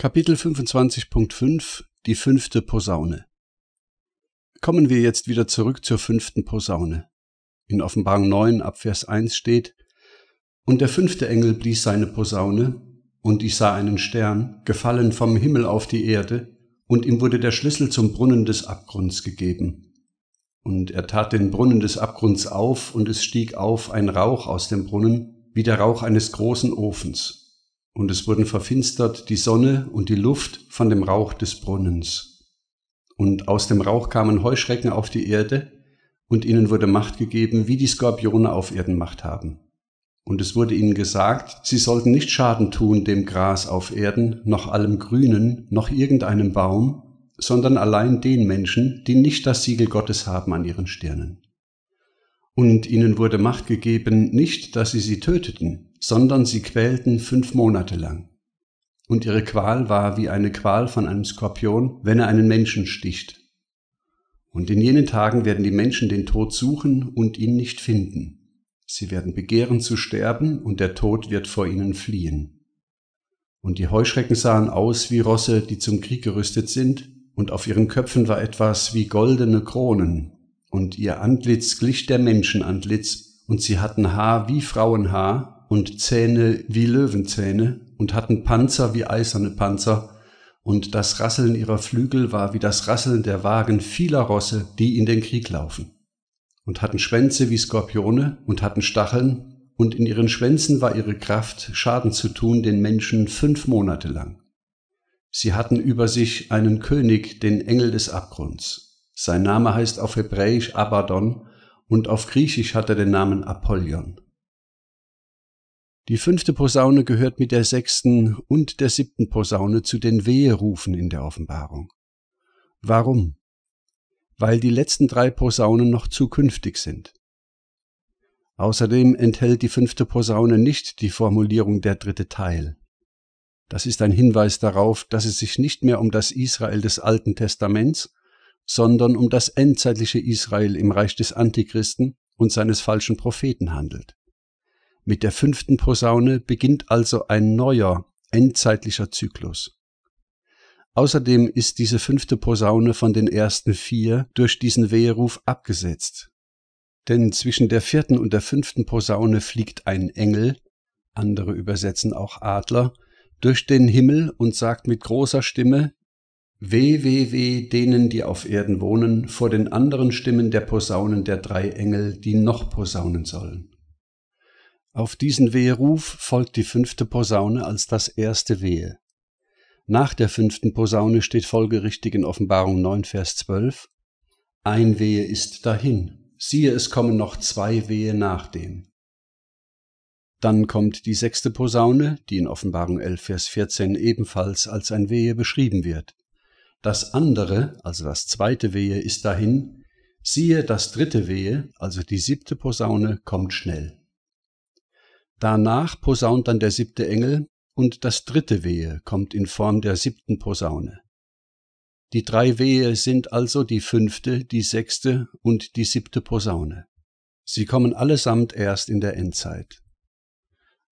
Kapitel 25.5 Die fünfte Posaune Kommen wir jetzt wieder zurück zur fünften Posaune. In Offenbarung 9 ab Vers 1 steht, Und der fünfte Engel blies seine Posaune, und ich sah einen Stern, gefallen vom Himmel auf die Erde, und ihm wurde der Schlüssel zum Brunnen des Abgrunds gegeben. Und er tat den Brunnen des Abgrunds auf, und es stieg auf ein Rauch aus dem Brunnen, wie der Rauch eines großen Ofens und es wurden verfinstert die Sonne und die Luft von dem Rauch des Brunnens. Und aus dem Rauch kamen Heuschrecken auf die Erde, und ihnen wurde Macht gegeben, wie die Skorpione auf Erden Macht haben. Und es wurde ihnen gesagt, sie sollten nicht Schaden tun dem Gras auf Erden, noch allem Grünen, noch irgendeinem Baum, sondern allein den Menschen, die nicht das Siegel Gottes haben an ihren Stirnen. Und ihnen wurde Macht gegeben, nicht dass sie sie töteten, sondern sie quälten fünf Monate lang. Und ihre Qual war wie eine Qual von einem Skorpion, wenn er einen Menschen sticht. Und in jenen Tagen werden die Menschen den Tod suchen und ihn nicht finden. Sie werden begehren zu sterben, und der Tod wird vor ihnen fliehen. Und die Heuschrecken sahen aus wie Rosse, die zum Krieg gerüstet sind, und auf ihren Köpfen war etwas wie goldene Kronen, und ihr Antlitz glich der Menschenantlitz, und sie hatten Haar wie Frauenhaar, und Zähne wie Löwenzähne und hatten Panzer wie eiserne Panzer, und das Rasseln ihrer Flügel war wie das Rasseln der Wagen vieler Rosse, die in den Krieg laufen, und hatten Schwänze wie Skorpione und hatten Stacheln, und in ihren Schwänzen war ihre Kraft, Schaden zu tun den Menschen fünf Monate lang. Sie hatten über sich einen König, den Engel des Abgrunds. Sein Name heißt auf Hebräisch Abaddon und auf Griechisch hat er den Namen Apollyon. Die fünfte Posaune gehört mit der sechsten und der siebten Posaune zu den Weherufen in der Offenbarung. Warum? Weil die letzten drei Posaunen noch zukünftig sind. Außerdem enthält die fünfte Posaune nicht die Formulierung der dritte Teil. Das ist ein Hinweis darauf, dass es sich nicht mehr um das Israel des Alten Testaments, sondern um das endzeitliche Israel im Reich des Antichristen und seines falschen Propheten handelt. Mit der fünften Posaune beginnt also ein neuer, endzeitlicher Zyklus. Außerdem ist diese fünfte Posaune von den ersten vier durch diesen Weheruf abgesetzt. Denn zwischen der vierten und der fünften Posaune fliegt ein Engel, andere übersetzen auch Adler, durch den Himmel und sagt mit großer Stimme, Weh, weh, weh denen, die auf Erden wohnen, vor den anderen Stimmen der Posaunen der drei Engel, die noch posaunen sollen. Auf diesen Weheruf folgt die fünfte Posaune als das erste Wehe. Nach der fünften Posaune steht folgerichtig in Offenbarung 9, Vers 12, Ein Wehe ist dahin, siehe, es kommen noch zwei Wehe nach dem. Dann kommt die sechste Posaune, die in Offenbarung 11, Vers 14 ebenfalls als ein Wehe beschrieben wird. Das andere, also das zweite Wehe, ist dahin, siehe, das dritte Wehe, also die siebte Posaune, kommt schnell. Danach posaunt dann der siebte Engel und das dritte Wehe kommt in Form der siebten Posaune. Die drei Wehe sind also die fünfte, die sechste und die siebte Posaune. Sie kommen allesamt erst in der Endzeit.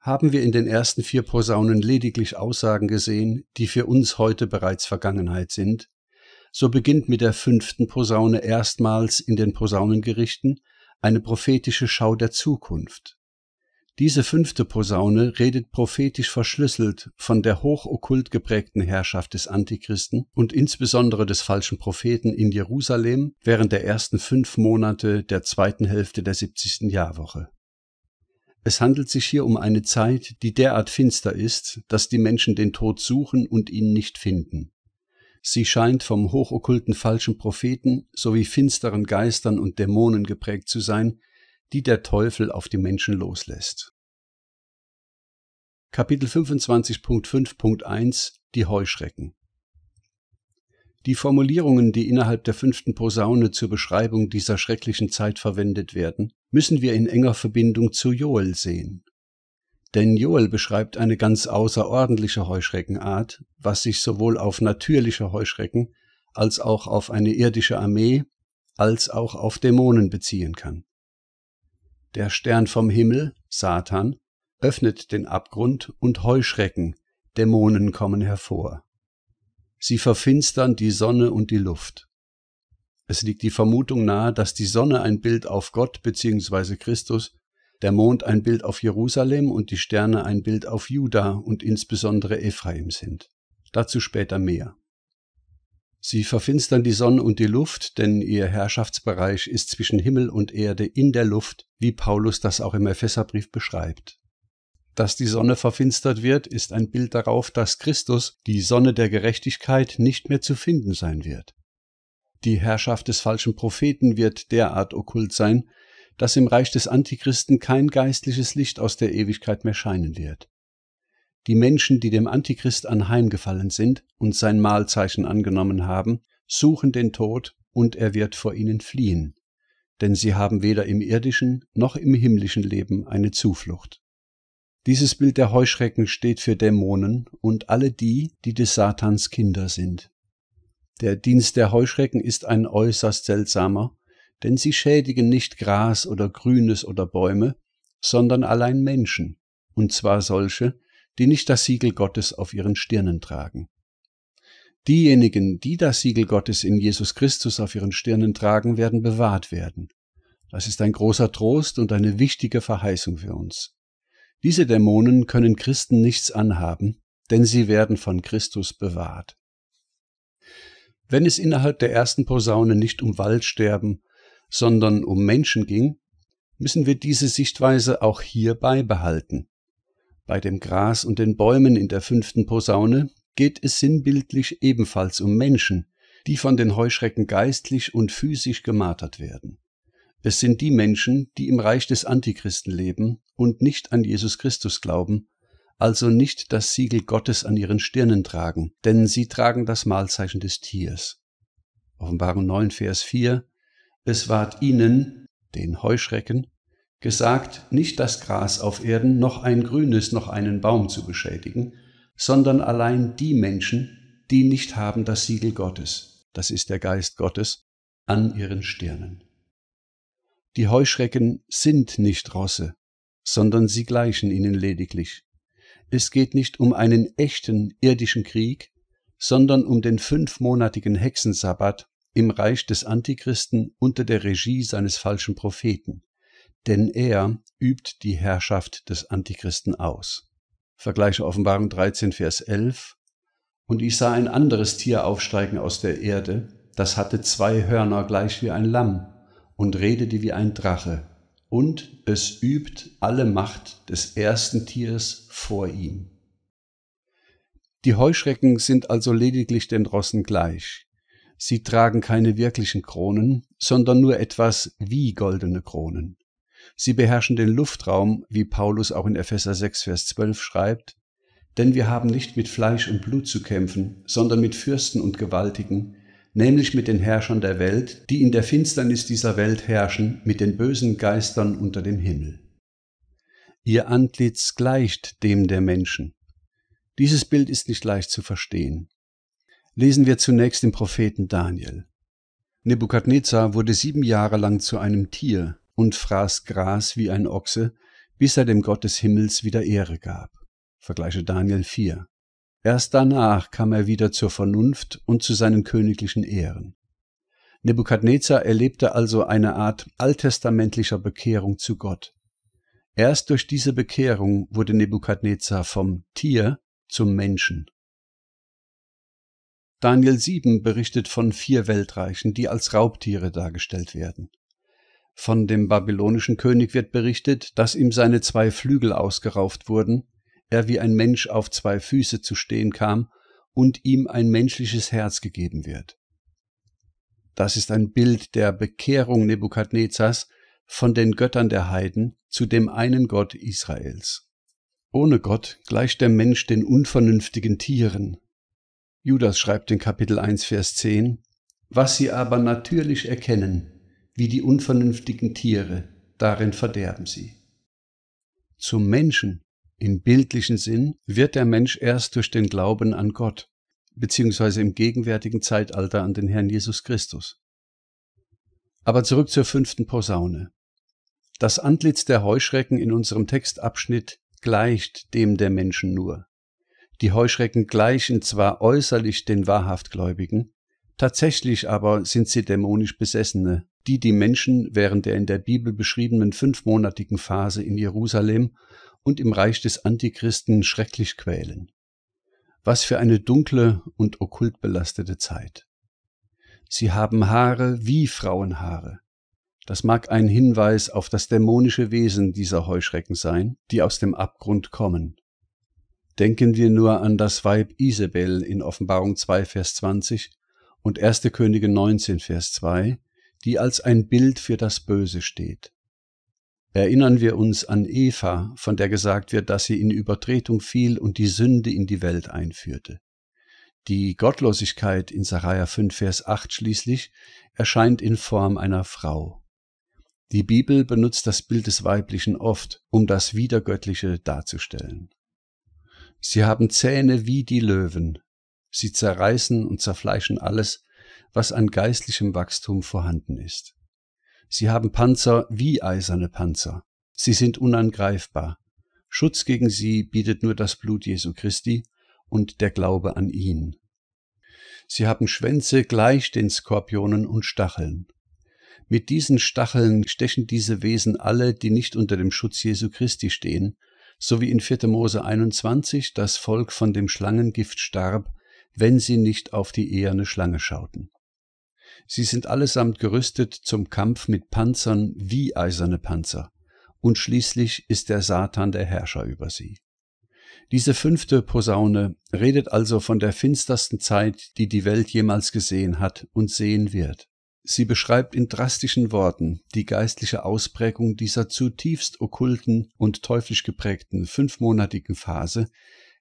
Haben wir in den ersten vier Posaunen lediglich Aussagen gesehen, die für uns heute bereits Vergangenheit sind, so beginnt mit der fünften Posaune erstmals in den Posaunengerichten eine prophetische Schau der Zukunft. Diese fünfte Posaune redet prophetisch verschlüsselt von der hochokkult geprägten Herrschaft des Antichristen und insbesondere des falschen Propheten in Jerusalem während der ersten fünf Monate der zweiten Hälfte der 70. Jahrwoche. Es handelt sich hier um eine Zeit, die derart finster ist, dass die Menschen den Tod suchen und ihn nicht finden. Sie scheint vom hochokkulten falschen Propheten sowie finsteren Geistern und Dämonen geprägt zu sein, die der Teufel auf die Menschen loslässt. Kapitel 25.5.1 Die Heuschrecken Die Formulierungen, die innerhalb der fünften Posaune zur Beschreibung dieser schrecklichen Zeit verwendet werden, müssen wir in enger Verbindung zu Joel sehen. Denn Joel beschreibt eine ganz außerordentliche Heuschreckenart, was sich sowohl auf natürliche Heuschrecken als auch auf eine irdische Armee als auch auf Dämonen beziehen kann. Der Stern vom Himmel, Satan, öffnet den Abgrund und Heuschrecken, Dämonen kommen hervor. Sie verfinstern die Sonne und die Luft. Es liegt die Vermutung nahe, dass die Sonne ein Bild auf Gott bzw. Christus, der Mond ein Bild auf Jerusalem und die Sterne ein Bild auf Juda und insbesondere Ephraim sind. Dazu später mehr. Sie verfinstern die Sonne und die Luft, denn ihr Herrschaftsbereich ist zwischen Himmel und Erde in der Luft, wie Paulus das auch im Epheserbrief beschreibt. Dass die Sonne verfinstert wird, ist ein Bild darauf, dass Christus, die Sonne der Gerechtigkeit, nicht mehr zu finden sein wird. Die Herrschaft des falschen Propheten wird derart okkult sein, dass im Reich des Antichristen kein geistliches Licht aus der Ewigkeit mehr scheinen wird die Menschen, die dem Antichrist anheimgefallen sind und sein Mahlzeichen angenommen haben, suchen den Tod, und er wird vor ihnen fliehen, denn sie haben weder im irdischen noch im himmlischen Leben eine Zuflucht. Dieses Bild der Heuschrecken steht für Dämonen und alle die, die des Satans Kinder sind. Der Dienst der Heuschrecken ist ein äußerst seltsamer, denn sie schädigen nicht Gras oder Grünes oder Bäume, sondern allein Menschen, und zwar solche, die nicht das Siegel Gottes auf ihren Stirnen tragen. Diejenigen, die das Siegel Gottes in Jesus Christus auf ihren Stirnen tragen, werden bewahrt werden. Das ist ein großer Trost und eine wichtige Verheißung für uns. Diese Dämonen können Christen nichts anhaben, denn sie werden von Christus bewahrt. Wenn es innerhalb der ersten Posaune nicht um Waldsterben, sondern um Menschen ging, müssen wir diese Sichtweise auch hier beibehalten. Bei dem Gras und den Bäumen in der fünften Posaune geht es sinnbildlich ebenfalls um Menschen, die von den Heuschrecken geistlich und physisch gemartert werden. Es sind die Menschen, die im Reich des Antichristen leben und nicht an Jesus Christus glauben, also nicht das Siegel Gottes an ihren Stirnen tragen, denn sie tragen das Malzeichen des Tiers. Offenbarung 9, Vers 4 Es ward ihnen, den Heuschrecken, gesagt, nicht das Gras auf Erden, noch ein grünes, noch einen Baum zu beschädigen, sondern allein die Menschen, die nicht haben das Siegel Gottes, das ist der Geist Gottes, an ihren Stirnen. Die Heuschrecken sind nicht Rosse, sondern sie gleichen ihnen lediglich. Es geht nicht um einen echten irdischen Krieg, sondern um den fünfmonatigen Hexensabbat im Reich des Antichristen unter der Regie seines falschen Propheten denn er übt die Herrschaft des Antichristen aus. Vergleiche Offenbarung 13, Vers 11. Und ich sah ein anderes Tier aufsteigen aus der Erde, das hatte zwei Hörner gleich wie ein Lamm und redete wie ein Drache, und es übt alle Macht des ersten Tieres vor ihm. Die Heuschrecken sind also lediglich den Rossen gleich. Sie tragen keine wirklichen Kronen, sondern nur etwas wie goldene Kronen. Sie beherrschen den Luftraum, wie Paulus auch in Epheser 6, Vers 12 schreibt, denn wir haben nicht mit Fleisch und Blut zu kämpfen, sondern mit Fürsten und Gewaltigen, nämlich mit den Herrschern der Welt, die in der Finsternis dieser Welt herrschen, mit den bösen Geistern unter dem Himmel. Ihr Antlitz gleicht dem der Menschen. Dieses Bild ist nicht leicht zu verstehen. Lesen wir zunächst den Propheten Daniel. Nebukadnezar wurde sieben Jahre lang zu einem Tier, und fraß Gras wie ein Ochse, bis er dem Gott des Himmels wieder Ehre gab. Vergleiche Daniel 4. Erst danach kam er wieder zur Vernunft und zu seinen königlichen Ehren. Nebukadnezar erlebte also eine Art alttestamentlicher Bekehrung zu Gott. Erst durch diese Bekehrung wurde Nebukadnezar vom Tier zum Menschen. Daniel 7 berichtet von vier Weltreichen, die als Raubtiere dargestellt werden. Von dem babylonischen König wird berichtet, dass ihm seine zwei Flügel ausgerauft wurden, er wie ein Mensch auf zwei Füße zu stehen kam und ihm ein menschliches Herz gegeben wird. Das ist ein Bild der Bekehrung Nebukadnezars von den Göttern der Heiden zu dem einen Gott Israels. Ohne Gott gleicht der Mensch den unvernünftigen Tieren. Judas schreibt in Kapitel 1, Vers 10, Was sie aber natürlich erkennen, wie die unvernünftigen Tiere, darin verderben sie. Zum Menschen im bildlichen Sinn wird der Mensch erst durch den Glauben an Gott, beziehungsweise im gegenwärtigen Zeitalter an den Herrn Jesus Christus. Aber zurück zur fünften Posaune. Das Antlitz der Heuschrecken in unserem Textabschnitt gleicht dem der Menschen nur. Die Heuschrecken gleichen zwar äußerlich den wahrhaft Gläubigen, tatsächlich aber sind sie dämonisch Besessene, die die Menschen während der in der Bibel beschriebenen fünfmonatigen Phase in Jerusalem und im Reich des Antichristen schrecklich quälen. Was für eine dunkle und okkult belastete Zeit. Sie haben Haare wie Frauenhaare. Das mag ein Hinweis auf das dämonische Wesen dieser Heuschrecken sein, die aus dem Abgrund kommen. Denken wir nur an das Weib Isabel in Offenbarung 2, Vers 20 und 1. Könige 19, Vers 2, die als ein Bild für das Böse steht. Erinnern wir uns an Eva, von der gesagt wird, dass sie in Übertretung fiel und die Sünde in die Welt einführte. Die Gottlosigkeit in Sacharja 5, Vers 8 schließlich erscheint in Form einer Frau. Die Bibel benutzt das Bild des Weiblichen oft, um das Wiedergöttliche darzustellen. Sie haben Zähne wie die Löwen. Sie zerreißen und zerfleischen alles, was an geistlichem Wachstum vorhanden ist. Sie haben Panzer wie eiserne Panzer. Sie sind unangreifbar. Schutz gegen sie bietet nur das Blut Jesu Christi und der Glaube an ihn. Sie haben Schwänze gleich den Skorpionen und Stacheln. Mit diesen Stacheln stechen diese Wesen alle, die nicht unter dem Schutz Jesu Christi stehen, so wie in 4. Mose 21 das Volk von dem Schlangengift starb, wenn sie nicht auf die eherne Schlange schauten. Sie sind allesamt gerüstet zum Kampf mit Panzern wie eiserne Panzer. Und schließlich ist der Satan der Herrscher über sie. Diese fünfte Posaune redet also von der finstersten Zeit, die die Welt jemals gesehen hat und sehen wird. Sie beschreibt in drastischen Worten die geistliche Ausprägung dieser zutiefst okkulten und teuflisch geprägten fünfmonatigen Phase,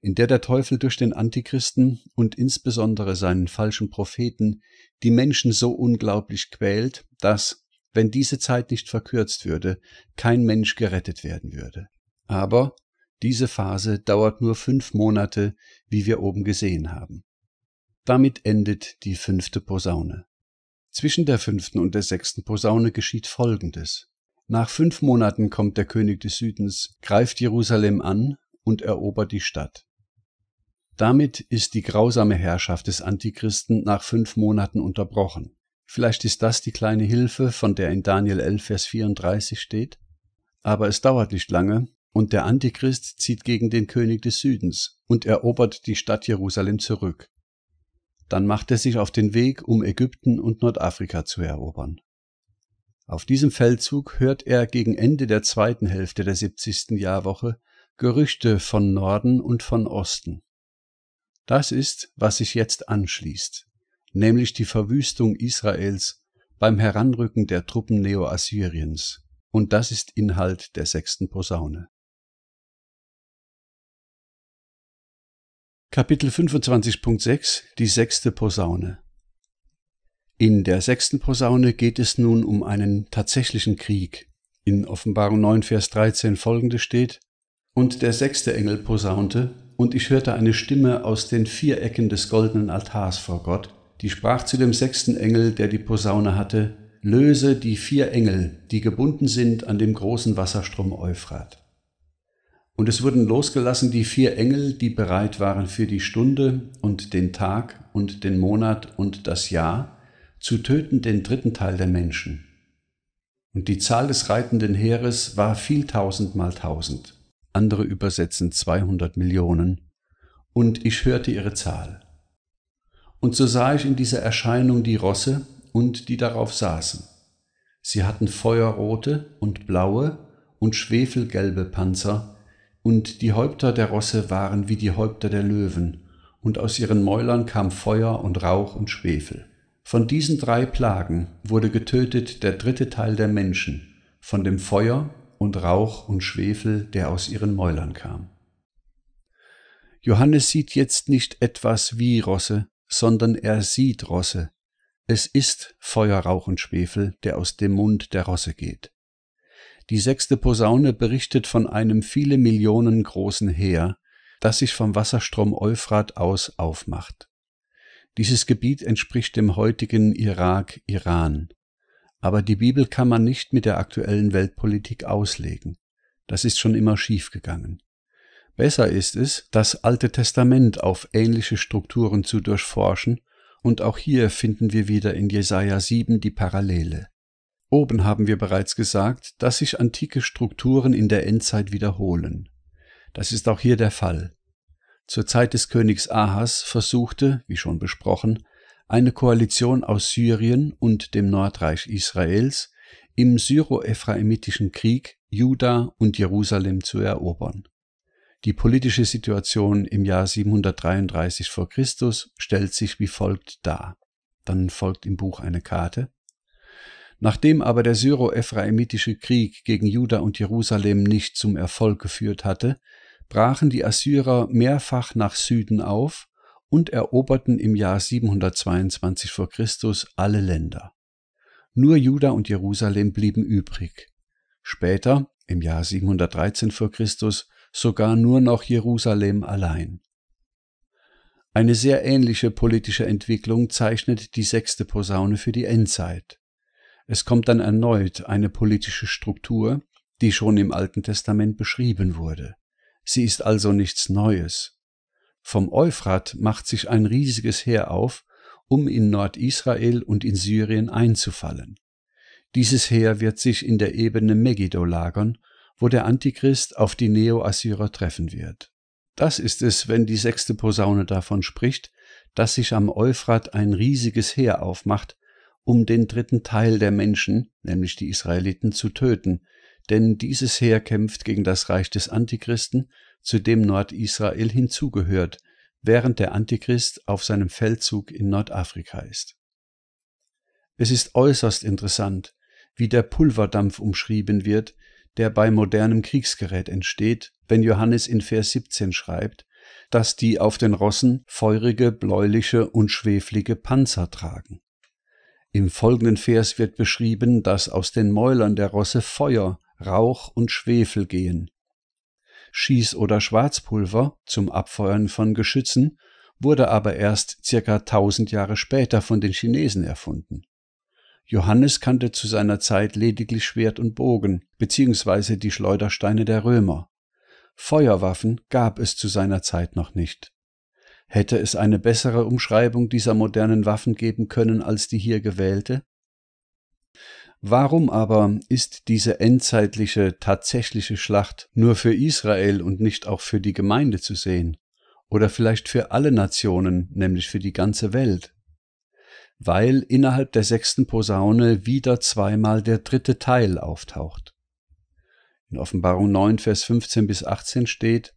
in der der Teufel durch den Antichristen und insbesondere seinen falschen Propheten die Menschen so unglaublich quält, dass, wenn diese Zeit nicht verkürzt würde, kein Mensch gerettet werden würde. Aber diese Phase dauert nur fünf Monate, wie wir oben gesehen haben. Damit endet die fünfte Posaune. Zwischen der fünften und der sechsten Posaune geschieht Folgendes. Nach fünf Monaten kommt der König des Südens, greift Jerusalem an und erobert die Stadt. Damit ist die grausame Herrschaft des Antichristen nach fünf Monaten unterbrochen. Vielleicht ist das die kleine Hilfe, von der in Daniel 11, Vers 34 steht. Aber es dauert nicht lange, und der Antichrist zieht gegen den König des Südens und erobert die Stadt Jerusalem zurück. Dann macht er sich auf den Weg, um Ägypten und Nordafrika zu erobern. Auf diesem Feldzug hört er gegen Ende der zweiten Hälfte der 70. Jahrwoche Gerüchte von Norden und von Osten. Das ist, was sich jetzt anschließt, nämlich die Verwüstung Israels beim Heranrücken der Truppen Neoassyriens, und das ist Inhalt der sechsten Posaune. Kapitel 25.6 Die sechste Posaune In der sechsten Posaune geht es nun um einen tatsächlichen Krieg. In Offenbarung 9, Vers 13 folgende steht, Und der sechste Engel posaunte, und ich hörte eine Stimme aus den vier Ecken des goldenen Altars vor Gott, die sprach zu dem sechsten Engel, der die Posaune hatte, Löse die vier Engel, die gebunden sind an dem großen Wasserstrom Euphrat. Und es wurden losgelassen die vier Engel, die bereit waren für die Stunde und den Tag und den Monat und das Jahr, zu töten den dritten Teil der Menschen. Und die Zahl des reitenden Heeres war viel tausendmal tausend andere übersetzen 200 Millionen, und ich hörte ihre Zahl. Und so sah ich in dieser Erscheinung die Rosse und die darauf saßen. Sie hatten feuerrote und blaue und schwefelgelbe Panzer, und die Häupter der Rosse waren wie die Häupter der Löwen, und aus ihren Mäulern kam Feuer und Rauch und Schwefel. Von diesen drei Plagen wurde getötet der dritte Teil der Menschen, von dem Feuer, und Rauch und Schwefel, der aus ihren Mäulern kam. Johannes sieht jetzt nicht etwas wie Rosse, sondern er sieht Rosse. Es ist Feuer, Rauch und Schwefel, der aus dem Mund der Rosse geht. Die sechste Posaune berichtet von einem viele Millionen großen Heer, das sich vom Wasserstrom Euphrat aus aufmacht. Dieses Gebiet entspricht dem heutigen Irak, Iran. Aber die Bibel kann man nicht mit der aktuellen Weltpolitik auslegen. Das ist schon immer schiefgegangen. Besser ist es, das Alte Testament auf ähnliche Strukturen zu durchforschen, und auch hier finden wir wieder in Jesaja 7 die Parallele. Oben haben wir bereits gesagt, dass sich antike Strukturen in der Endzeit wiederholen. Das ist auch hier der Fall. Zur Zeit des Königs Ahas versuchte, wie schon besprochen, eine Koalition aus Syrien und dem Nordreich Israels im syro-ephraimitischen Krieg Juda und Jerusalem zu erobern. Die politische Situation im Jahr 733 vor Christus stellt sich wie folgt dar. Dann folgt im Buch eine Karte. Nachdem aber der syro-ephraimitische Krieg gegen Juda und Jerusalem nicht zum Erfolg geführt hatte, brachen die Assyrer mehrfach nach Süden auf und eroberten im Jahr 722 v. Chr. alle Länder. Nur Juda und Jerusalem blieben übrig. Später, im Jahr 713 v. Chr., sogar nur noch Jerusalem allein. Eine sehr ähnliche politische Entwicklung zeichnet die sechste Posaune für die Endzeit. Es kommt dann erneut eine politische Struktur, die schon im Alten Testament beschrieben wurde. Sie ist also nichts Neues. Vom Euphrat macht sich ein riesiges Heer auf, um in Nordisrael und in Syrien einzufallen. Dieses Heer wird sich in der Ebene Megiddo lagern, wo der Antichrist auf die Neo-Assyrer treffen wird. Das ist es, wenn die sechste Posaune davon spricht, dass sich am Euphrat ein riesiges Heer aufmacht, um den dritten Teil der Menschen, nämlich die Israeliten, zu töten, denn dieses Heer kämpft gegen das Reich des Antichristen, zu dem Nordisrael hinzugehört, während der Antichrist auf seinem Feldzug in Nordafrika ist. Es ist äußerst interessant, wie der Pulverdampf umschrieben wird, der bei modernem Kriegsgerät entsteht, wenn Johannes in Vers 17 schreibt, dass die auf den Rossen feurige, bläuliche und schweflige Panzer tragen. Im folgenden Vers wird beschrieben, dass aus den Mäulern der Rosse Feuer Rauch und Schwefel gehen. Schieß- oder Schwarzpulver zum Abfeuern von Geschützen wurde aber erst circa 1000 Jahre später von den Chinesen erfunden. Johannes kannte zu seiner Zeit lediglich Schwert und Bogen beziehungsweise die Schleudersteine der Römer. Feuerwaffen gab es zu seiner Zeit noch nicht. Hätte es eine bessere Umschreibung dieser modernen Waffen geben können als die hier gewählte? Warum aber ist diese endzeitliche, tatsächliche Schlacht nur für Israel und nicht auch für die Gemeinde zu sehen? Oder vielleicht für alle Nationen, nämlich für die ganze Welt? Weil innerhalb der sechsten Posaune wieder zweimal der dritte Teil auftaucht. In Offenbarung 9, Vers 15 bis 18 steht,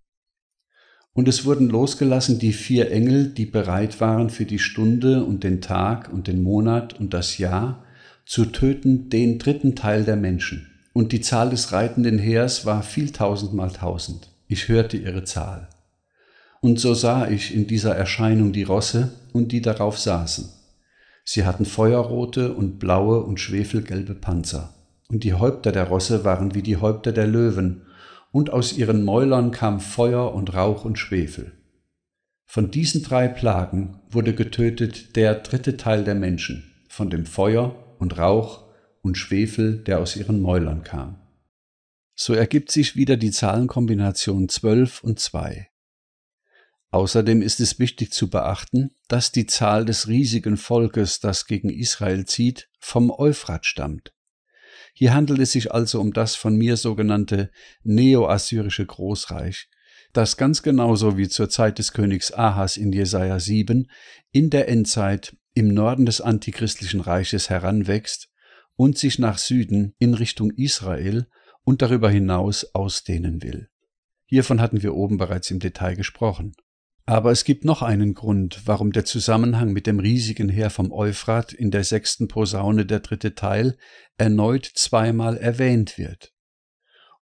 Und es wurden losgelassen die vier Engel, die bereit waren für die Stunde und den Tag und den Monat und das Jahr, zu töten den dritten Teil der Menschen. Und die Zahl des reitenden Heers war viel mal tausend. Ich hörte ihre Zahl. Und so sah ich in dieser Erscheinung die Rosse und die darauf saßen. Sie hatten feuerrote und blaue und schwefelgelbe Panzer. Und die Häupter der Rosse waren wie die Häupter der Löwen, und aus ihren Mäulern kam Feuer und Rauch und Schwefel. Von diesen drei Plagen wurde getötet der dritte Teil der Menschen, von dem Feuer, und Rauch und Schwefel, der aus ihren Mäulern kam. So ergibt sich wieder die Zahlenkombination 12 und 2. Außerdem ist es wichtig zu beachten, dass die Zahl des riesigen Volkes, das gegen Israel zieht, vom Euphrat stammt. Hier handelt es sich also um das von mir sogenannte neoassyrische Großreich, das ganz genauso wie zur Zeit des Königs Ahas in Jesaja 7 in der Endzeit im Norden des antichristlichen Reiches heranwächst und sich nach Süden in Richtung Israel und darüber hinaus ausdehnen will. Hiervon hatten wir oben bereits im Detail gesprochen. Aber es gibt noch einen Grund, warum der Zusammenhang mit dem riesigen Heer vom Euphrat in der sechsten Posaune der dritte Teil erneut zweimal erwähnt wird.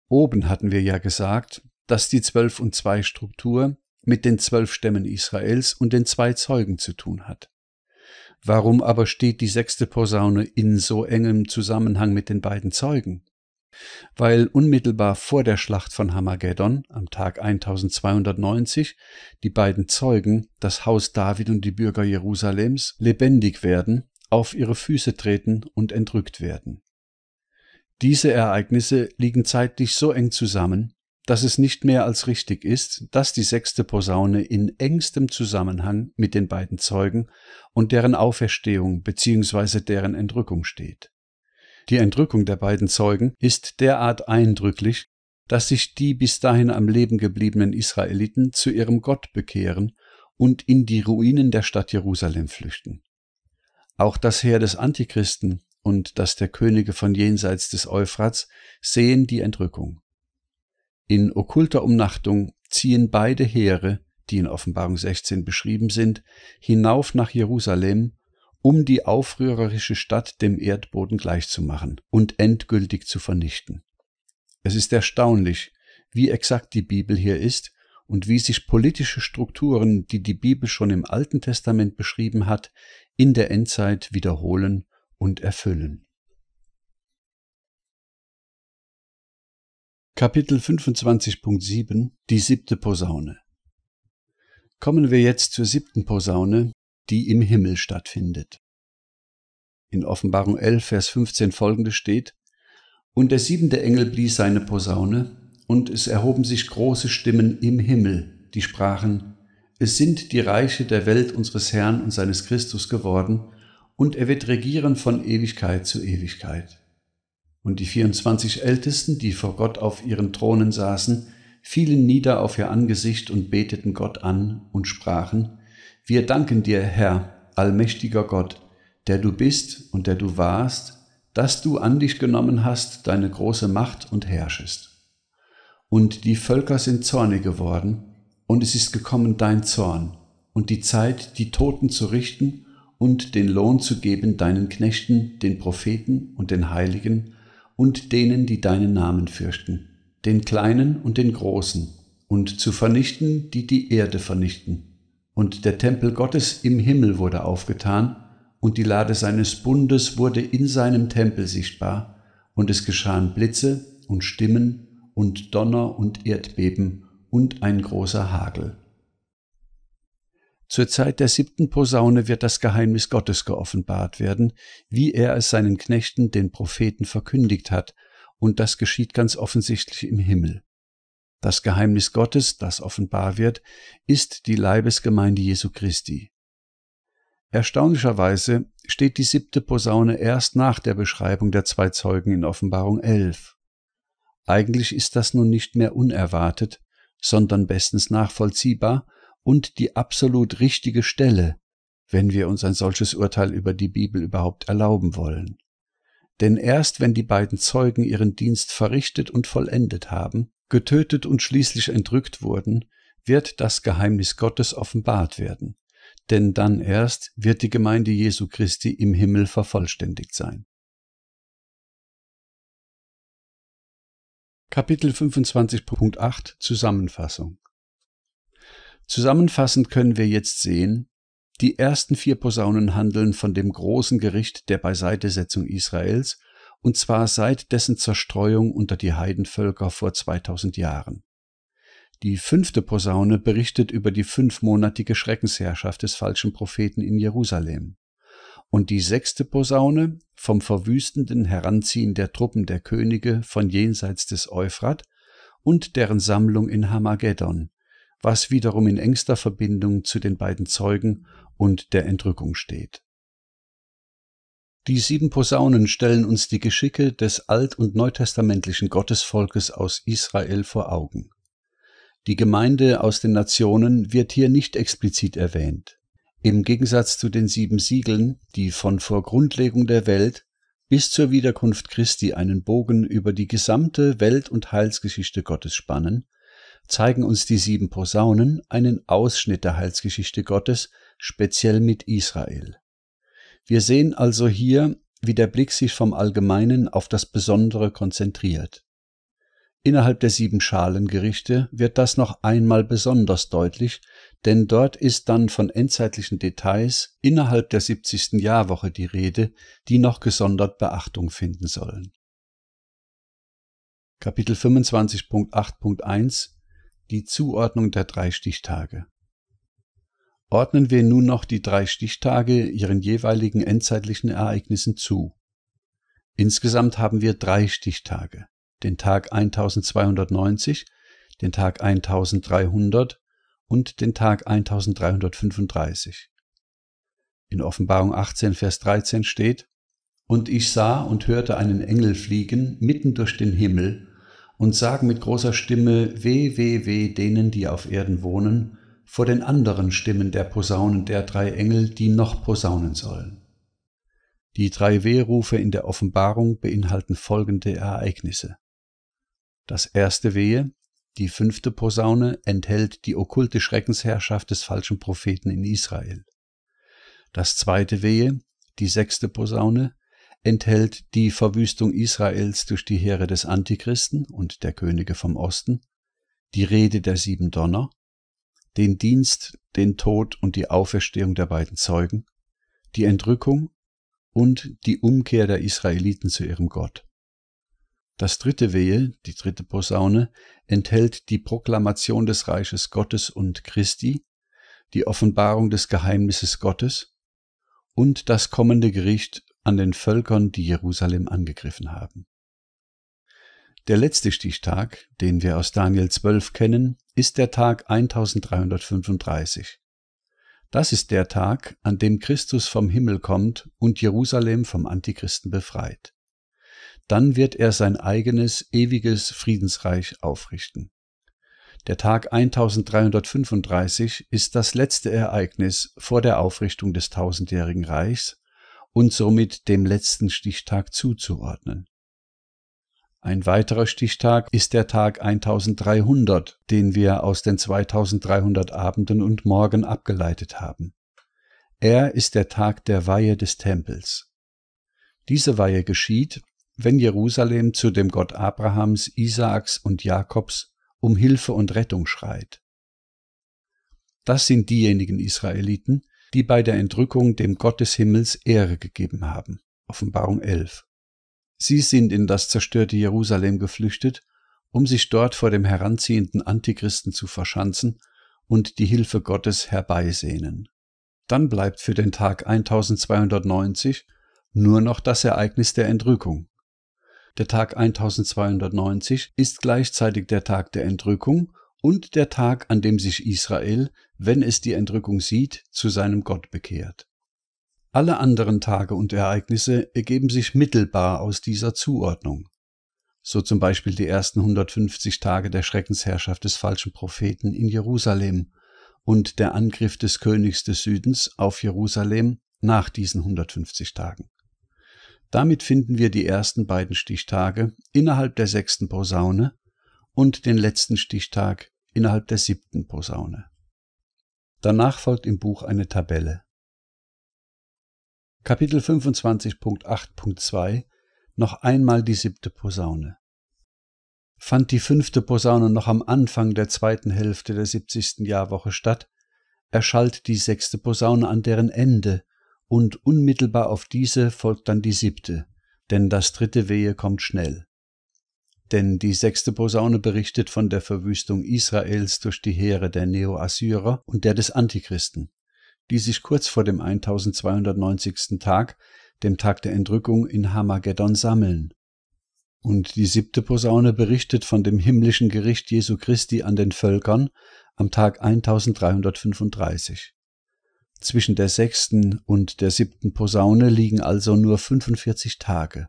Oben hatten wir ja gesagt, dass die Zwölf und Zwei Struktur mit den zwölf Stämmen Israels und den zwei Zeugen zu tun hat. Warum aber steht die sechste Posaune in so engem Zusammenhang mit den beiden Zeugen? Weil unmittelbar vor der Schlacht von Hamageddon am Tag 1290 die beiden Zeugen, das Haus David und die Bürger Jerusalems, lebendig werden, auf ihre Füße treten und entrückt werden. Diese Ereignisse liegen zeitlich so eng zusammen, dass es nicht mehr als richtig ist, dass die sechste Posaune in engstem Zusammenhang mit den beiden Zeugen und deren Auferstehung bzw. deren Entrückung steht. Die Entrückung der beiden Zeugen ist derart eindrücklich, dass sich die bis dahin am Leben gebliebenen Israeliten zu ihrem Gott bekehren und in die Ruinen der Stadt Jerusalem flüchten. Auch das Heer des Antichristen und das der Könige von jenseits des Euphrats sehen die Entrückung. In okkulter Umnachtung ziehen beide Heere, die in Offenbarung 16 beschrieben sind, hinauf nach Jerusalem, um die aufrührerische Stadt dem Erdboden gleichzumachen und endgültig zu vernichten. Es ist erstaunlich, wie exakt die Bibel hier ist und wie sich politische Strukturen, die die Bibel schon im Alten Testament beschrieben hat, in der Endzeit wiederholen und erfüllen. Kapitel 25.7 Die siebte Posaune Kommen wir jetzt zur siebten Posaune, die im Himmel stattfindet. In Offenbarung 11, Vers 15 folgende steht, Und der siebente Engel blies seine Posaune, und es erhoben sich große Stimmen im Himmel, die sprachen, Es sind die Reiche der Welt unseres Herrn und seines Christus geworden, und er wird regieren von Ewigkeit zu Ewigkeit. Und die 24 Ältesten, die vor Gott auf ihren Thronen saßen, fielen nieder auf ihr Angesicht und beteten Gott an und sprachen, Wir danken dir, Herr, allmächtiger Gott, der du bist und der du warst, dass du an dich genommen hast deine große Macht und herrschest. Und die Völker sind zornig geworden, und es ist gekommen dein Zorn, und die Zeit, die Toten zu richten und den Lohn zu geben deinen Knechten, den Propheten und den Heiligen, und denen, die deinen Namen fürchten, den Kleinen und den Großen, und zu vernichten, die die Erde vernichten. Und der Tempel Gottes im Himmel wurde aufgetan, und die Lade seines Bundes wurde in seinem Tempel sichtbar, und es geschahen Blitze und Stimmen und Donner und Erdbeben und ein großer Hagel. Zur Zeit der siebten Posaune wird das Geheimnis Gottes geoffenbart werden, wie er es seinen Knechten, den Propheten, verkündigt hat, und das geschieht ganz offensichtlich im Himmel. Das Geheimnis Gottes, das offenbar wird, ist die Leibesgemeinde Jesu Christi. Erstaunlicherweise steht die siebte Posaune erst nach der Beschreibung der zwei Zeugen in Offenbarung 11. Eigentlich ist das nun nicht mehr unerwartet, sondern bestens nachvollziehbar und die absolut richtige Stelle, wenn wir uns ein solches Urteil über die Bibel überhaupt erlauben wollen. Denn erst wenn die beiden Zeugen ihren Dienst verrichtet und vollendet haben, getötet und schließlich entrückt wurden, wird das Geheimnis Gottes offenbart werden. Denn dann erst wird die Gemeinde Jesu Christi im Himmel vervollständigt sein. Kapitel 25.8 Zusammenfassung Zusammenfassend können wir jetzt sehen, die ersten vier Posaunen handeln von dem großen Gericht der Beiseitesetzung Israels, und zwar seit dessen Zerstreuung unter die Heidenvölker vor 2000 Jahren. Die fünfte Posaune berichtet über die fünfmonatige Schreckensherrschaft des falschen Propheten in Jerusalem. Und die sechste Posaune vom verwüstenden Heranziehen der Truppen der Könige von jenseits des Euphrat und deren Sammlung in Hamageddon, was wiederum in engster Verbindung zu den beiden Zeugen und der Entrückung steht. Die sieben Posaunen stellen uns die Geschicke des alt- und neutestamentlichen Gottesvolkes aus Israel vor Augen. Die Gemeinde aus den Nationen wird hier nicht explizit erwähnt. Im Gegensatz zu den sieben Siegeln, die von vor Grundlegung der Welt bis zur Wiederkunft Christi einen Bogen über die gesamte Welt- und Heilsgeschichte Gottes spannen, zeigen uns die sieben Posaunen einen Ausschnitt der Heilsgeschichte Gottes, speziell mit Israel. Wir sehen also hier, wie der Blick sich vom Allgemeinen auf das Besondere konzentriert. Innerhalb der sieben Schalengerichte wird das noch einmal besonders deutlich, denn dort ist dann von endzeitlichen Details innerhalb der 70. Jahrwoche die Rede, die noch gesondert Beachtung finden sollen. Kapitel 25.8.1 die Zuordnung der drei Stichtage. Ordnen wir nun noch die drei Stichtage ihren jeweiligen endzeitlichen Ereignissen zu. Insgesamt haben wir drei Stichtage, den Tag 1290, den Tag 1300 und den Tag 1335. In Offenbarung 18, Vers 13 steht, Und ich sah und hörte einen Engel fliegen mitten durch den Himmel, und sagen mit großer Stimme Weh, weh, weh denen, die auf Erden wohnen, vor den anderen Stimmen der Posaunen der drei Engel, die noch posaunen sollen. Die drei Wehrufe in der Offenbarung beinhalten folgende Ereignisse. Das erste Wehe, die fünfte Posaune, enthält die okkulte Schreckensherrschaft des falschen Propheten in Israel. Das zweite Wehe, die sechste Posaune, enthält die Verwüstung Israels durch die Heere des Antichristen und der Könige vom Osten, die Rede der sieben Donner, den Dienst, den Tod und die Auferstehung der beiden Zeugen, die Entrückung und die Umkehr der Israeliten zu ihrem Gott. Das dritte Wehe, die dritte Posaune, enthält die Proklamation des Reiches Gottes und Christi, die Offenbarung des Geheimnisses Gottes und das kommende Gericht an den Völkern, die Jerusalem angegriffen haben. Der letzte Stichtag, den wir aus Daniel 12 kennen, ist der Tag 1335. Das ist der Tag, an dem Christus vom Himmel kommt und Jerusalem vom Antichristen befreit. Dann wird er sein eigenes, ewiges Friedensreich aufrichten. Der Tag 1335 ist das letzte Ereignis vor der Aufrichtung des tausendjährigen Reichs und somit dem letzten Stichtag zuzuordnen. Ein weiterer Stichtag ist der Tag 1300, den wir aus den 2300 Abenden und Morgen abgeleitet haben. Er ist der Tag der Weihe des Tempels. Diese Weihe geschieht, wenn Jerusalem zu dem Gott Abrahams, Isaaks und Jakobs um Hilfe und Rettung schreit. Das sind diejenigen Israeliten, die bei der Entrückung dem Gott des Himmels Ehre gegeben haben. Offenbarung 11. Sie sind in das zerstörte Jerusalem geflüchtet, um sich dort vor dem heranziehenden Antichristen zu verschanzen und die Hilfe Gottes herbeisehnen. Dann bleibt für den Tag 1290 nur noch das Ereignis der Entrückung. Der Tag 1290 ist gleichzeitig der Tag der Entrückung und der Tag, an dem sich Israel, wenn es die Entrückung sieht, zu seinem Gott bekehrt. Alle anderen Tage und Ereignisse ergeben sich mittelbar aus dieser Zuordnung. So zum Beispiel die ersten 150 Tage der Schreckensherrschaft des falschen Propheten in Jerusalem und der Angriff des Königs des Südens auf Jerusalem nach diesen 150 Tagen. Damit finden wir die ersten beiden Stichtage innerhalb der sechsten Posaune und den letzten Stichtag innerhalb der siebten Posaune. Danach folgt im Buch eine Tabelle. Kapitel 25.8.2 Noch einmal die siebte Posaune. Fand die fünfte Posaune noch am Anfang der zweiten Hälfte der siebzigsten Jahrwoche statt, erschallt die sechste Posaune an deren Ende, und unmittelbar auf diese folgt dann die siebte, denn das dritte Wehe kommt schnell. Denn die sechste Posaune berichtet von der Verwüstung Israels durch die Heere der Neo-Assyrer und der des Antichristen, die sich kurz vor dem 1290. Tag, dem Tag der Entrückung, in Hamageddon sammeln. Und die siebte Posaune berichtet von dem himmlischen Gericht Jesu Christi an den Völkern am Tag 1335. Zwischen der sechsten und der siebten Posaune liegen also nur 45 Tage.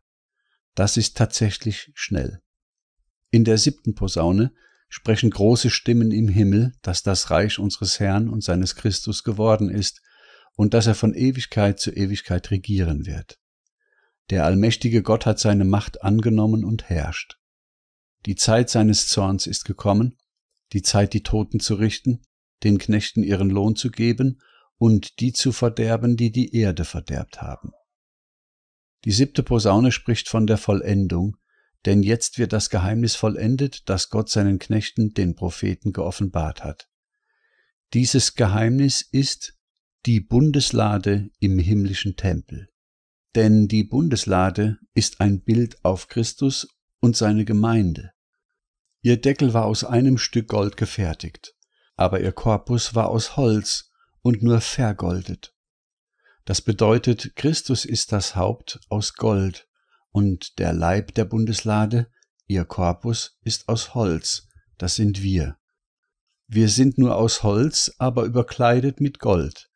Das ist tatsächlich schnell. In der siebten Posaune sprechen große Stimmen im Himmel, dass das Reich unseres Herrn und seines Christus geworden ist und dass er von Ewigkeit zu Ewigkeit regieren wird. Der allmächtige Gott hat seine Macht angenommen und herrscht. Die Zeit seines Zorns ist gekommen, die Zeit, die Toten zu richten, den Knechten ihren Lohn zu geben und die zu verderben, die die Erde verderbt haben. Die siebte Posaune spricht von der Vollendung, denn jetzt wird das Geheimnis vollendet, das Gott seinen Knechten, den Propheten, geoffenbart hat. Dieses Geheimnis ist die Bundeslade im himmlischen Tempel. Denn die Bundeslade ist ein Bild auf Christus und seine Gemeinde. Ihr Deckel war aus einem Stück Gold gefertigt, aber ihr Korpus war aus Holz und nur vergoldet. Das bedeutet, Christus ist das Haupt aus Gold, und der Leib der Bundeslade, ihr Korpus, ist aus Holz, das sind wir. Wir sind nur aus Holz, aber überkleidet mit Gold,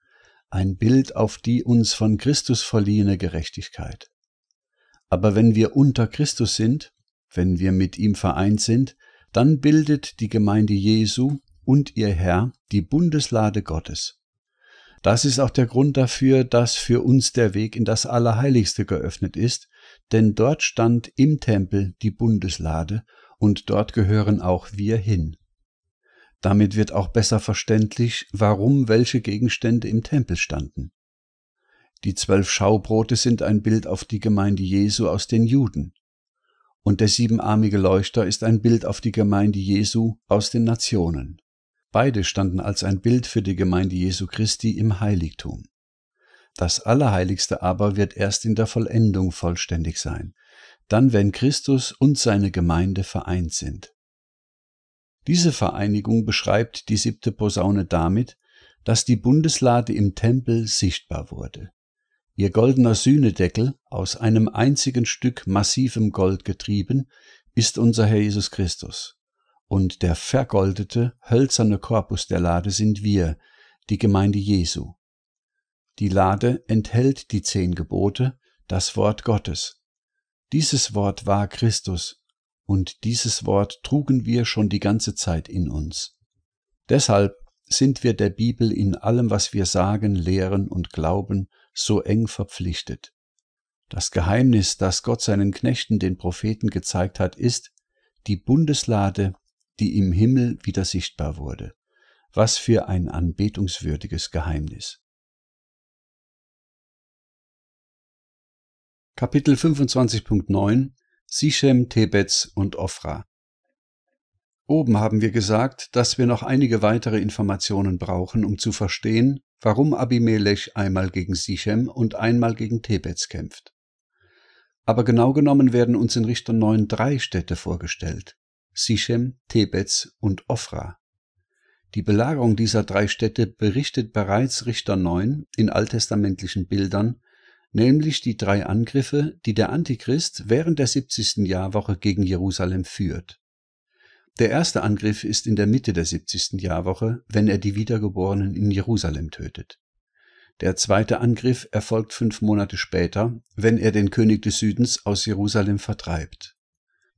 ein Bild auf die uns von Christus verliehene Gerechtigkeit. Aber wenn wir unter Christus sind, wenn wir mit ihm vereint sind, dann bildet die Gemeinde Jesu und ihr Herr die Bundeslade Gottes. Das ist auch der Grund dafür, dass für uns der Weg in das Allerheiligste geöffnet ist, denn dort stand im Tempel die Bundeslade und dort gehören auch wir hin. Damit wird auch besser verständlich, warum welche Gegenstände im Tempel standen. Die zwölf Schaubrote sind ein Bild auf die Gemeinde Jesu aus den Juden. Und der siebenarmige Leuchter ist ein Bild auf die Gemeinde Jesu aus den Nationen. Beide standen als ein Bild für die Gemeinde Jesu Christi im Heiligtum. Das Allerheiligste aber wird erst in der Vollendung vollständig sein, dann wenn Christus und seine Gemeinde vereint sind. Diese Vereinigung beschreibt die siebte Posaune damit, dass die Bundeslade im Tempel sichtbar wurde. Ihr goldener Sühnedeckel, aus einem einzigen Stück massivem Gold getrieben, ist unser Herr Jesus Christus. Und der vergoldete, hölzerne Korpus der Lade sind wir, die Gemeinde Jesu. Die Lade enthält die zehn Gebote, das Wort Gottes. Dieses Wort war Christus, und dieses Wort trugen wir schon die ganze Zeit in uns. Deshalb sind wir der Bibel in allem, was wir sagen, lehren und glauben, so eng verpflichtet. Das Geheimnis, das Gott seinen Knechten, den Propheten gezeigt hat, ist die Bundeslade, die im Himmel wieder sichtbar wurde. Was für ein anbetungswürdiges Geheimnis. Kapitel 25.9 Sichem, Tebetz und Ofra Oben haben wir gesagt, dass wir noch einige weitere Informationen brauchen, um zu verstehen, warum Abimelech einmal gegen Sichem und einmal gegen Tebetz kämpft. Aber genau genommen werden uns in Richter 9 drei Städte vorgestellt. Sichem, Tebetz und Ofra. Die Belagerung dieser drei Städte berichtet bereits Richter 9 in alttestamentlichen Bildern nämlich die drei Angriffe, die der Antichrist während der 70. Jahrwoche gegen Jerusalem führt. Der erste Angriff ist in der Mitte der 70. Jahrwoche, wenn er die Wiedergeborenen in Jerusalem tötet. Der zweite Angriff erfolgt fünf Monate später, wenn er den König des Südens aus Jerusalem vertreibt.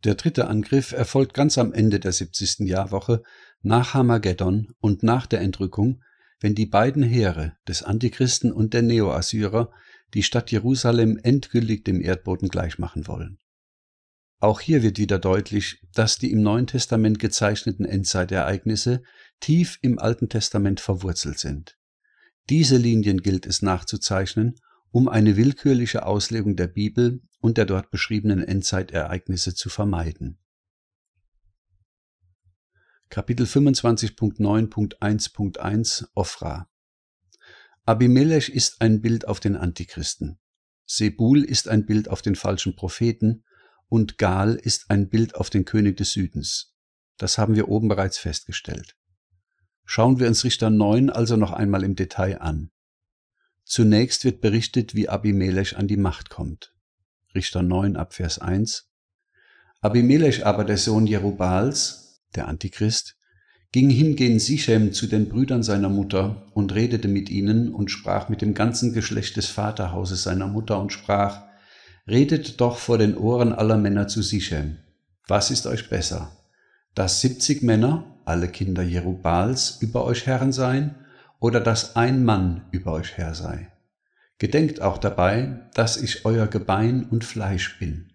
Der dritte Angriff erfolgt ganz am Ende der 70. Jahrwoche, nach Hamageddon und nach der Entrückung, wenn die beiden Heere des Antichristen und der Neoassyrer die Stadt Jerusalem endgültig dem Erdboden gleichmachen wollen. Auch hier wird wieder deutlich, dass die im Neuen Testament gezeichneten Endzeitereignisse tief im Alten Testament verwurzelt sind. Diese Linien gilt es nachzuzeichnen, um eine willkürliche Auslegung der Bibel und der dort beschriebenen Endzeitereignisse zu vermeiden. Kapitel 25.9.1.1 Ofra Abimelech ist ein Bild auf den Antichristen, Sebul ist ein Bild auf den falschen Propheten und Gal ist ein Bild auf den König des Südens. Das haben wir oben bereits festgestellt. Schauen wir uns Richter 9 also noch einmal im Detail an. Zunächst wird berichtet, wie Abimelech an die Macht kommt. Richter 9 ab Vers 1. Abimelech aber, der Sohn Jerubals, der Antichrist, ging hingehen Sichem zu den Brüdern seiner Mutter und redete mit ihnen und sprach mit dem ganzen Geschlecht des Vaterhauses seiner Mutter und sprach, Redet doch vor den Ohren aller Männer zu Sichem. Was ist euch besser? Dass siebzig Männer, alle Kinder Jerubals, über euch Herren seien, oder dass ein Mann über euch Herr sei? Gedenkt auch dabei, dass ich euer Gebein und Fleisch bin,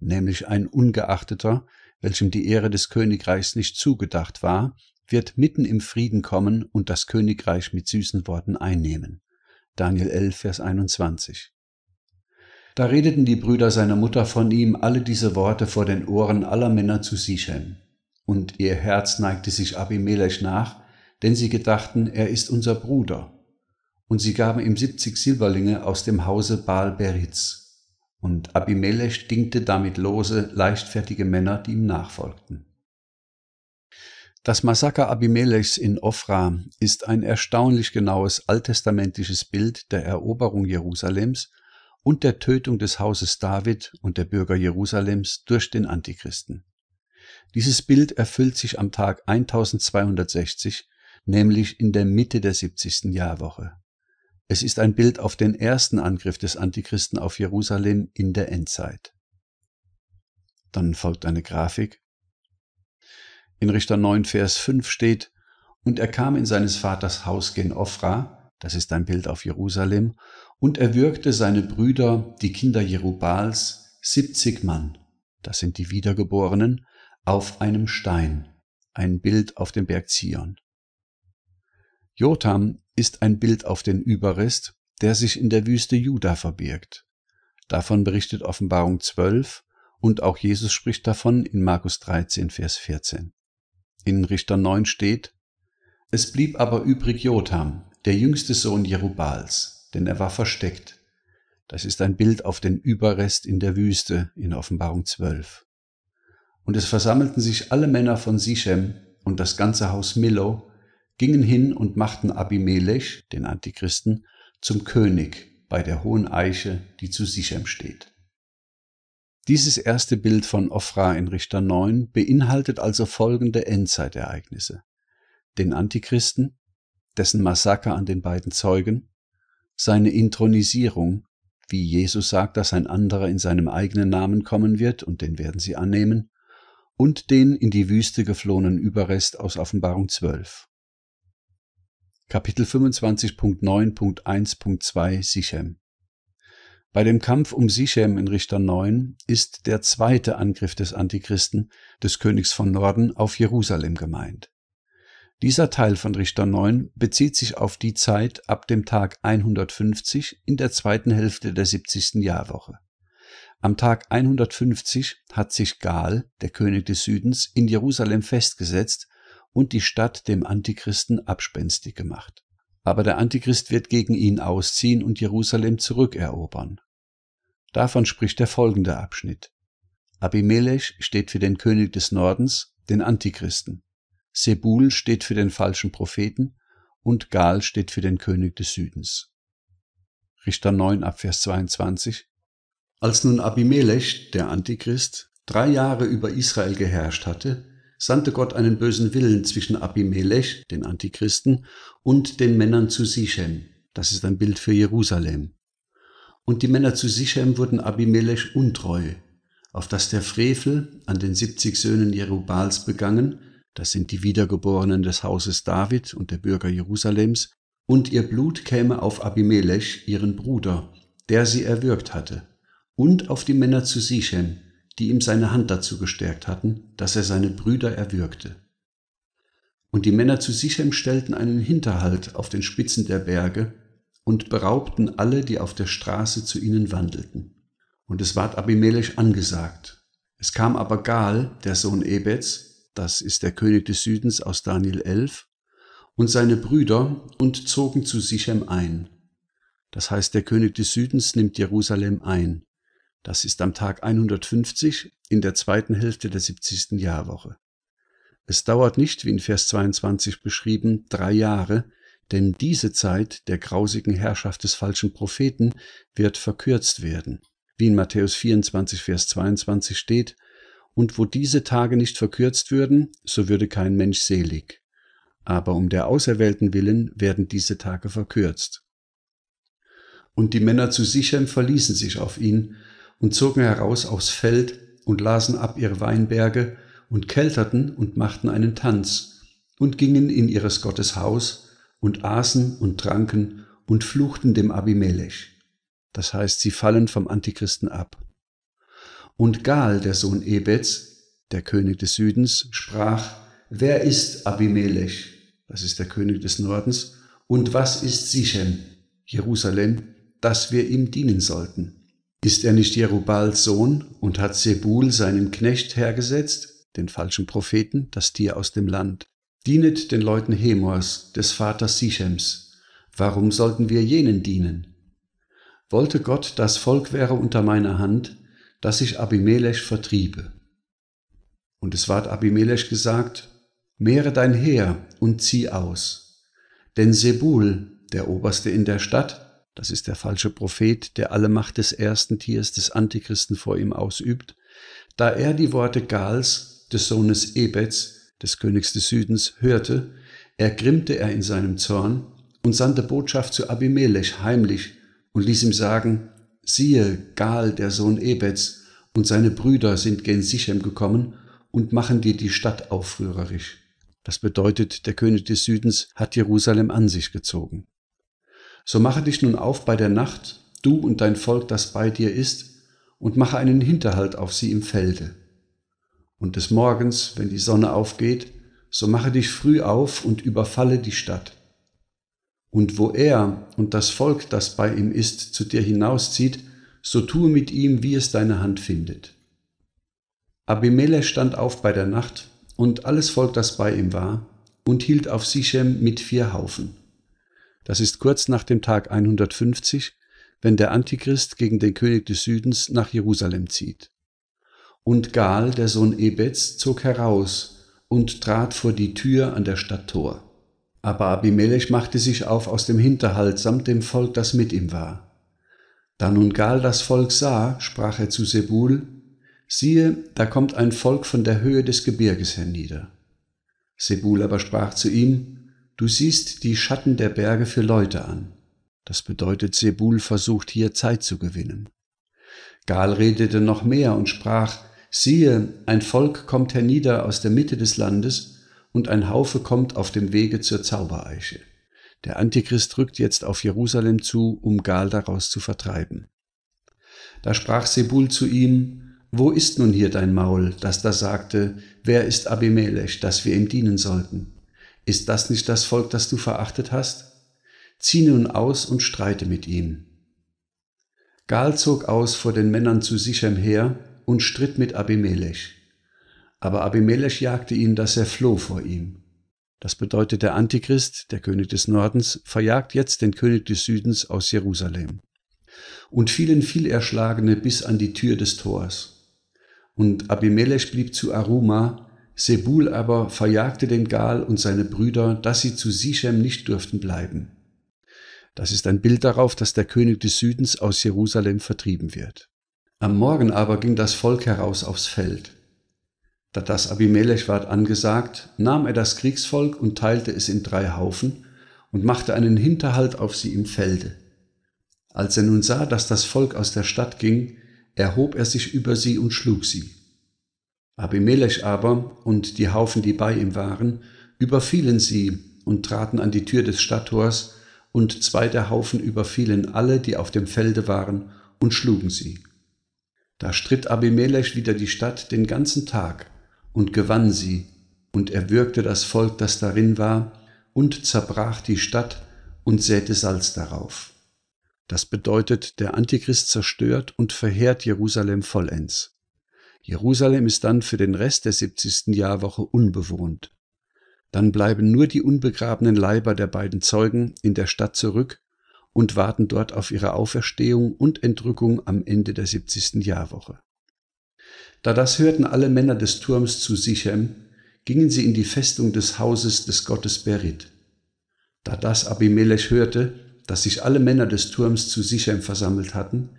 nämlich ein Ungeachteter, welchem die Ehre des Königreichs nicht zugedacht war, wird mitten im Frieden kommen und das Königreich mit süßen Worten einnehmen. Daniel 11, Vers 21. Da redeten die Brüder seiner Mutter von ihm alle diese Worte vor den Ohren aller Männer zu Sichem. Und ihr Herz neigte sich Abimelech nach, denn sie gedachten, er ist unser Bruder. Und sie gaben ihm siebzig Silberlinge aus dem Hause Baal Beritz. Und Abimelech dingte damit lose, leichtfertige Männer, die ihm nachfolgten. Das Massaker Abimelechs in Ofra ist ein erstaunlich genaues alttestamentliches Bild der Eroberung Jerusalems und der Tötung des Hauses David und der Bürger Jerusalems durch den Antichristen. Dieses Bild erfüllt sich am Tag 1260, nämlich in der Mitte der 70. Jahrwoche. Es ist ein Bild auf den ersten Angriff des Antichristen auf Jerusalem in der Endzeit. Dann folgt eine Grafik, in Richter 9, Vers 5 steht, Und er kam in seines Vaters Haus gen Ofra, das ist ein Bild auf Jerusalem, und erwürgte seine Brüder, die Kinder Jerubals, 70 Mann, das sind die Wiedergeborenen, auf einem Stein, ein Bild auf dem Berg Zion. Jotham ist ein Bild auf den Überrest, der sich in der Wüste Juda verbirgt. Davon berichtet Offenbarung 12 und auch Jesus spricht davon in Markus 13, Vers 14 in Richter 9 steht, es blieb aber übrig Jotham, der jüngste Sohn Jerubals, denn er war versteckt. Das ist ein Bild auf den Überrest in der Wüste in Offenbarung 12. Und es versammelten sich alle Männer von Sichem und das ganze Haus Milo, gingen hin und machten Abimelech, den Antichristen, zum König bei der hohen Eiche, die zu Sichem steht. Dieses erste Bild von Ofra in Richter 9 beinhaltet also folgende Endzeitereignisse. Den Antichristen, dessen Massaker an den beiden Zeugen, seine Intronisierung, wie Jesus sagt, dass ein anderer in seinem eigenen Namen kommen wird und den werden sie annehmen, und den in die Wüste geflohenen Überrest aus Offenbarung 12. Kapitel 25.9.1.2 Sichem bei dem Kampf um Sichem in Richter 9 ist der zweite Angriff des Antichristen, des Königs von Norden, auf Jerusalem gemeint. Dieser Teil von Richter 9 bezieht sich auf die Zeit ab dem Tag 150 in der zweiten Hälfte der 70. Jahrwoche. Am Tag 150 hat sich Gal, der König des Südens, in Jerusalem festgesetzt und die Stadt dem Antichristen abspenstig gemacht. Aber der Antichrist wird gegen ihn ausziehen und Jerusalem zurückerobern. Davon spricht der folgende Abschnitt. Abimelech steht für den König des Nordens, den Antichristen. Sebul steht für den falschen Propheten und Gal steht für den König des Südens. Richter 9 ab Vers 22. Als nun Abimelech, der Antichrist, drei Jahre über Israel geherrscht hatte, sandte Gott einen bösen Willen zwischen Abimelech, den Antichristen, und den Männern zu Sichem. Das ist ein Bild für Jerusalem und die Männer zu Sichem wurden Abimelech untreu, auf dass der Frevel an den siebzig Söhnen Jerubals begangen, das sind die Wiedergeborenen des Hauses David und der Bürger Jerusalems, und ihr Blut käme auf Abimelech, ihren Bruder, der sie erwürgt hatte, und auf die Männer zu Sichem, die ihm seine Hand dazu gestärkt hatten, dass er seine Brüder erwürgte. Und die Männer zu Sichem stellten einen Hinterhalt auf den Spitzen der Berge, und beraubten alle, die auf der Straße zu ihnen wandelten. Und es ward Abimelech angesagt. Es kam aber Gal, der Sohn Ebets, das ist der König des Südens aus Daniel 11, und seine Brüder und zogen zu Sichem ein. Das heißt, der König des Südens nimmt Jerusalem ein. Das ist am Tag 150 in der zweiten Hälfte der 70. Jahrwoche. Es dauert nicht, wie in Vers 22 beschrieben, drei Jahre, denn diese Zeit der grausigen Herrschaft des falschen Propheten wird verkürzt werden, wie in Matthäus 24, Vers 22 steht, und wo diese Tage nicht verkürzt würden, so würde kein Mensch selig. Aber um der Auserwählten willen werden diese Tage verkürzt. Und die Männer zu sichern verließen sich auf ihn und zogen heraus aufs Feld und lasen ab ihre Weinberge und kelterten und machten einen Tanz und gingen in ihres Gottes Haus und aßen und tranken und fluchten dem Abimelech. Das heißt, sie fallen vom Antichristen ab. Und Gal, der Sohn Ebets, der König des Südens, sprach, Wer ist Abimelech? Das ist der König des Nordens. Und was ist Sichem, Jerusalem, dass wir ihm dienen sollten? Ist er nicht Jerubals Sohn und hat Sebul seinen Knecht hergesetzt, den falschen Propheten, das Tier aus dem Land? Dienet den Leuten Hemors, des Vaters Sichems. Warum sollten wir jenen dienen? Wollte Gott, das Volk wäre unter meiner Hand, dass ich Abimelech vertriebe. Und es ward Abimelech gesagt, Mehre dein Heer und zieh aus. Denn Sebul, der Oberste in der Stadt, das ist der falsche Prophet, der alle Macht des ersten Tiers des Antichristen vor ihm ausübt, da er die Worte Gals, des Sohnes Ebets, des Königs des Südens, hörte, ergrimmte er in seinem Zorn und sandte Botschaft zu Abimelech heimlich und ließ ihm sagen, siehe, Gal, der Sohn Ebets, und seine Brüder sind gen Sichem gekommen und machen dir die Stadt aufrührerisch. Das bedeutet, der König des Südens hat Jerusalem an sich gezogen. So mache dich nun auf bei der Nacht, du und dein Volk, das bei dir ist, und mache einen Hinterhalt auf sie im Felde und des Morgens, wenn die Sonne aufgeht, so mache dich früh auf und überfalle die Stadt. Und wo er und das Volk, das bei ihm ist, zu dir hinauszieht, so tue mit ihm, wie es deine Hand findet. Abimelech stand auf bei der Nacht und alles Volk, das bei ihm war, und hielt auf Sichem mit vier Haufen. Das ist kurz nach dem Tag 150, wenn der Antichrist gegen den König des Südens nach Jerusalem zieht. Und Gal, der Sohn Ebeds, zog heraus und trat vor die Tür an der Stadt Tor. Aber Abimelech machte sich auf aus dem Hinterhalt samt dem Volk, das mit ihm war. Da nun Gal das Volk sah, sprach er zu Sebul, siehe, da kommt ein Volk von der Höhe des Gebirges hernieder. Sebul aber sprach zu ihm, du siehst die Schatten der Berge für Leute an. Das bedeutet, Sebul versucht hier Zeit zu gewinnen. Gal redete noch mehr und sprach, siehe, ein Volk kommt hernieder aus der Mitte des Landes und ein Haufe kommt auf dem Wege zur Zaubereiche. Der Antichrist rückt jetzt auf Jerusalem zu, um Gal daraus zu vertreiben. Da sprach Sebul zu ihm, wo ist nun hier dein Maul, das da sagte, wer ist Abimelech, dass wir ihm dienen sollten? Ist das nicht das Volk, das du verachtet hast? Zieh nun aus und streite mit ihm. Gal zog aus vor den Männern zu Sichem her, und stritt mit Abimelech. Aber Abimelech jagte ihn, dass er floh vor ihm. Das bedeutet, der Antichrist, der König des Nordens, verjagt jetzt den König des Südens aus Jerusalem. Und fielen viel Erschlagene bis an die Tür des Tors. Und Abimelech blieb zu Aruma, Sebul aber verjagte den Gal und seine Brüder, dass sie zu Sichem nicht durften bleiben. Das ist ein Bild darauf, dass der König des Südens aus Jerusalem vertrieben wird. Am Morgen aber ging das Volk heraus aufs Feld. Da das Abimelech ward angesagt, nahm er das Kriegsvolk und teilte es in drei Haufen und machte einen Hinterhalt auf sie im Felde. Als er nun sah, dass das Volk aus der Stadt ging, erhob er sich über sie und schlug sie. Abimelech aber und die Haufen, die bei ihm waren, überfielen sie und traten an die Tür des Stadttors, und zwei der Haufen überfielen alle, die auf dem Felde waren, und schlugen sie. Da stritt Abimelech wieder die Stadt den ganzen Tag und gewann sie und erwürgte das Volk, das darin war, und zerbrach die Stadt und säte Salz darauf. Das bedeutet, der Antichrist zerstört und verheert Jerusalem vollends. Jerusalem ist dann für den Rest der 70. Jahrwoche unbewohnt. Dann bleiben nur die unbegrabenen Leiber der beiden Zeugen in der Stadt zurück und warten dort auf ihre Auferstehung und Entrückung am Ende der 70. Jahrwoche. Da das hörten alle Männer des Turms zu Sichem, gingen sie in die Festung des Hauses des Gottes Berit. Da das Abimelech hörte, dass sich alle Männer des Turms zu Sichem versammelt hatten,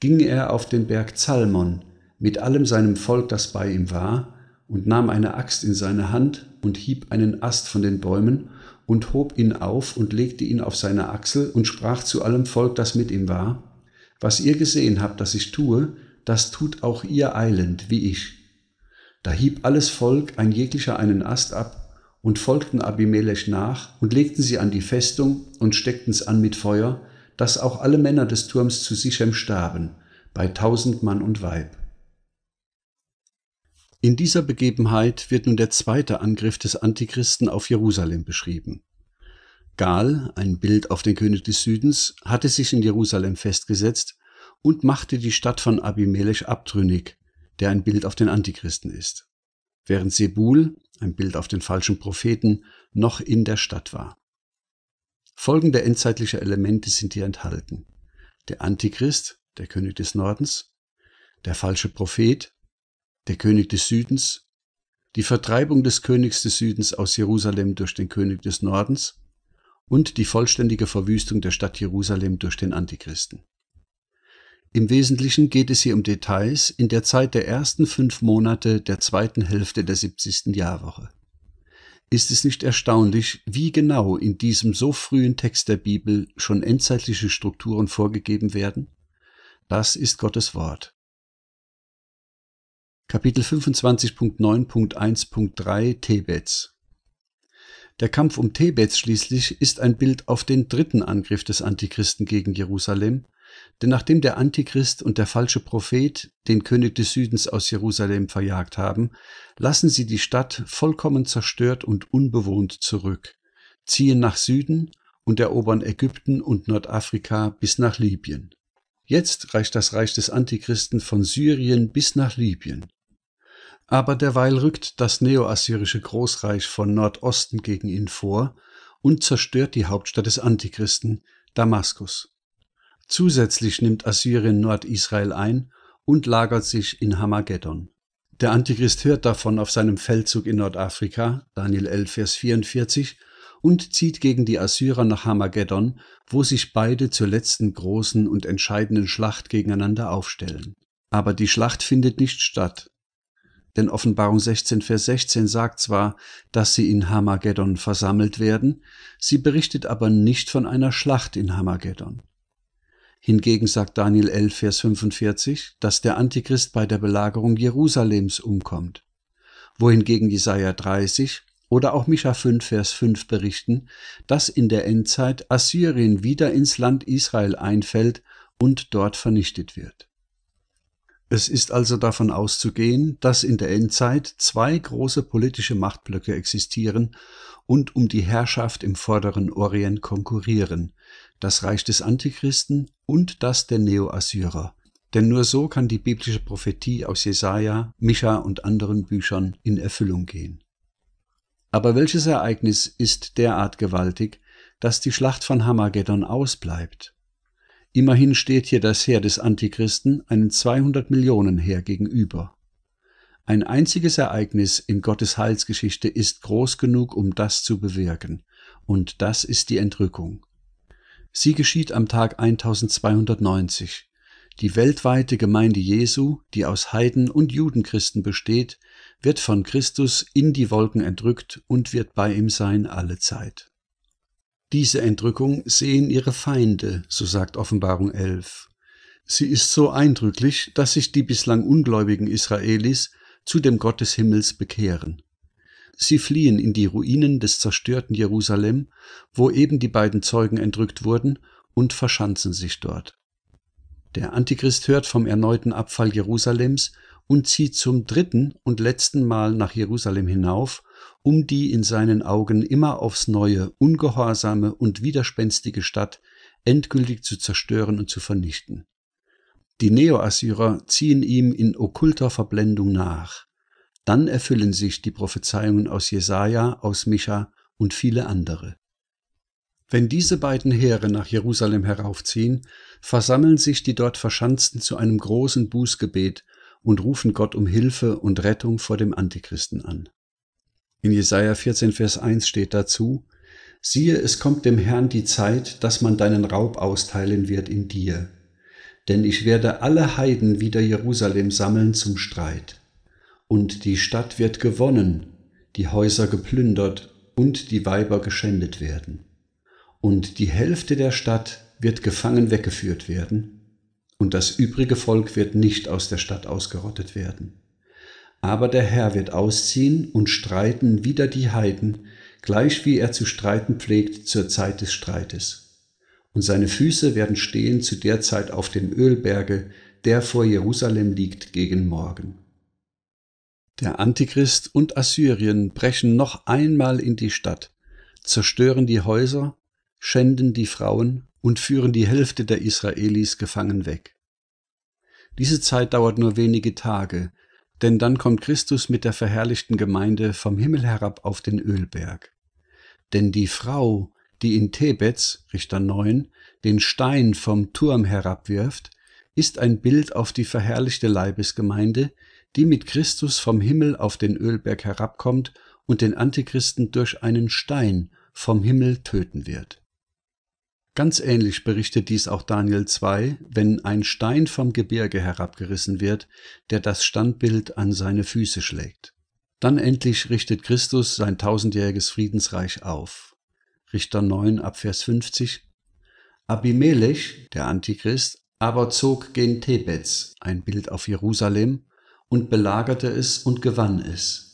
ging er auf den Berg Zalmon mit allem seinem Volk, das bei ihm war, und nahm eine Axt in seine Hand und hieb einen Ast von den Bäumen und hob ihn auf und legte ihn auf seine Achsel und sprach zu allem Volk, das mit ihm war, was ihr gesehen habt, dass ich tue, das tut auch ihr eilend, wie ich. Da hieb alles Volk ein jeglicher einen Ast ab und folgten Abimelech nach und legten sie an die Festung und steckten's an mit Feuer, dass auch alle Männer des Turms zu Sichem starben, bei tausend Mann und Weib. In dieser Begebenheit wird nun der zweite Angriff des Antichristen auf Jerusalem beschrieben. Gal, ein Bild auf den König des Südens, hatte sich in Jerusalem festgesetzt und machte die Stadt von Abimelech abtrünnig, der ein Bild auf den Antichristen ist, während Sebul, ein Bild auf den falschen Propheten, noch in der Stadt war. Folgende endzeitliche Elemente sind hier enthalten. Der Antichrist, der König des Nordens, der falsche Prophet, der König des Südens, die Vertreibung des Königs des Südens aus Jerusalem durch den König des Nordens und die vollständige Verwüstung der Stadt Jerusalem durch den Antichristen. Im Wesentlichen geht es hier um Details in der Zeit der ersten fünf Monate der zweiten Hälfte der 70. Jahrwoche. Ist es nicht erstaunlich, wie genau in diesem so frühen Text der Bibel schon endzeitliche Strukturen vorgegeben werden? Das ist Gottes Wort. Kapitel 25.9.1.3 Tebets Der Kampf um Tebets schließlich ist ein Bild auf den dritten Angriff des Antichristen gegen Jerusalem, denn nachdem der Antichrist und der falsche Prophet den König des Südens aus Jerusalem verjagt haben, lassen sie die Stadt vollkommen zerstört und unbewohnt zurück, ziehen nach Süden und erobern Ägypten und Nordafrika bis nach Libyen. Jetzt reicht das Reich des Antichristen von Syrien bis nach Libyen aber derweil rückt das neoassyrische Großreich von Nordosten gegen ihn vor und zerstört die Hauptstadt des Antichristen, Damaskus. Zusätzlich nimmt Assyrien Nordisrael ein und lagert sich in Hamageddon. Der Antichrist hört davon auf seinem Feldzug in Nordafrika, Daniel 11, Vers 44, und zieht gegen die Assyrer nach Hamageddon, wo sich beide zur letzten großen und entscheidenden Schlacht gegeneinander aufstellen. Aber die Schlacht findet nicht statt, denn Offenbarung 16, Vers 16 sagt zwar, dass sie in Hamageddon versammelt werden, sie berichtet aber nicht von einer Schlacht in Hamageddon. Hingegen sagt Daniel 11, Vers 45, dass der Antichrist bei der Belagerung Jerusalems umkommt. Wohingegen Jesaja 30 oder auch Micha 5, Vers 5 berichten, dass in der Endzeit Assyrien wieder ins Land Israel einfällt und dort vernichtet wird. Es ist also davon auszugehen, dass in der Endzeit zwei große politische Machtblöcke existieren und um die Herrschaft im vorderen Orient konkurrieren, das Reich des Antichristen und das der Neo-Assyrer. Denn nur so kann die biblische Prophetie aus Jesaja, Micha und anderen Büchern in Erfüllung gehen. Aber welches Ereignis ist derart gewaltig, dass die Schlacht von Hamageddon ausbleibt? Immerhin steht hier das Heer des Antichristen einem 200 Millionen Heer gegenüber. Ein einziges Ereignis in Gottes Heilsgeschichte ist groß genug, um das zu bewirken, und das ist die Entrückung. Sie geschieht am Tag 1290. Die weltweite Gemeinde Jesu, die aus Heiden und Judenchristen besteht, wird von Christus in die Wolken entrückt und wird bei ihm sein alle Zeit. Diese Entrückung sehen ihre Feinde, so sagt Offenbarung 11. Sie ist so eindrücklich, dass sich die bislang ungläubigen Israelis zu dem Gott des Himmels bekehren. Sie fliehen in die Ruinen des zerstörten Jerusalem, wo eben die beiden Zeugen entrückt wurden, und verschanzen sich dort. Der Antichrist hört vom erneuten Abfall Jerusalems und zieht zum dritten und letzten Mal nach Jerusalem hinauf, um die in seinen Augen immer aufs neue, ungehorsame und widerspenstige Stadt endgültig zu zerstören und zu vernichten. Die Neoassyrer ziehen ihm in okkulter Verblendung nach. Dann erfüllen sich die Prophezeiungen aus Jesaja, aus Micha und viele andere. Wenn diese beiden Heere nach Jerusalem heraufziehen, versammeln sich die dort Verschanzten zu einem großen Bußgebet und rufen Gott um Hilfe und Rettung vor dem Antichristen an. In Jesaja 14, Vers 1 steht dazu, Siehe, es kommt dem Herrn die Zeit, dass man deinen Raub austeilen wird in dir. Denn ich werde alle Heiden wieder Jerusalem sammeln zum Streit. Und die Stadt wird gewonnen, die Häuser geplündert und die Weiber geschändet werden. Und die Hälfte der Stadt wird gefangen weggeführt werden, und das übrige Volk wird nicht aus der Stadt ausgerottet werden. Aber der Herr wird ausziehen und streiten wider die Heiden, gleich wie er zu streiten pflegt zur Zeit des Streites. Und seine Füße werden stehen zu der Zeit auf dem Ölberge, der vor Jerusalem liegt gegen Morgen. Der Antichrist und Assyrien brechen noch einmal in die Stadt, zerstören die Häuser, schänden die Frauen und führen die Hälfte der Israelis gefangen weg. Diese Zeit dauert nur wenige Tage, denn dann kommt Christus mit der verherrlichten Gemeinde vom Himmel herab auf den Ölberg. Denn die Frau, die in Tebets, Richter 9, den Stein vom Turm herabwirft, ist ein Bild auf die verherrlichte Leibesgemeinde, die mit Christus vom Himmel auf den Ölberg herabkommt und den Antichristen durch einen Stein vom Himmel töten wird. Ganz ähnlich berichtet dies auch Daniel 2, wenn ein Stein vom Gebirge herabgerissen wird, der das Standbild an seine Füße schlägt. Dann endlich richtet Christus sein tausendjähriges Friedensreich auf. Richter 9 ab Vers 50. Abimelech, der Antichrist, aber zog gen Tebets, ein Bild auf Jerusalem, und belagerte es und gewann es.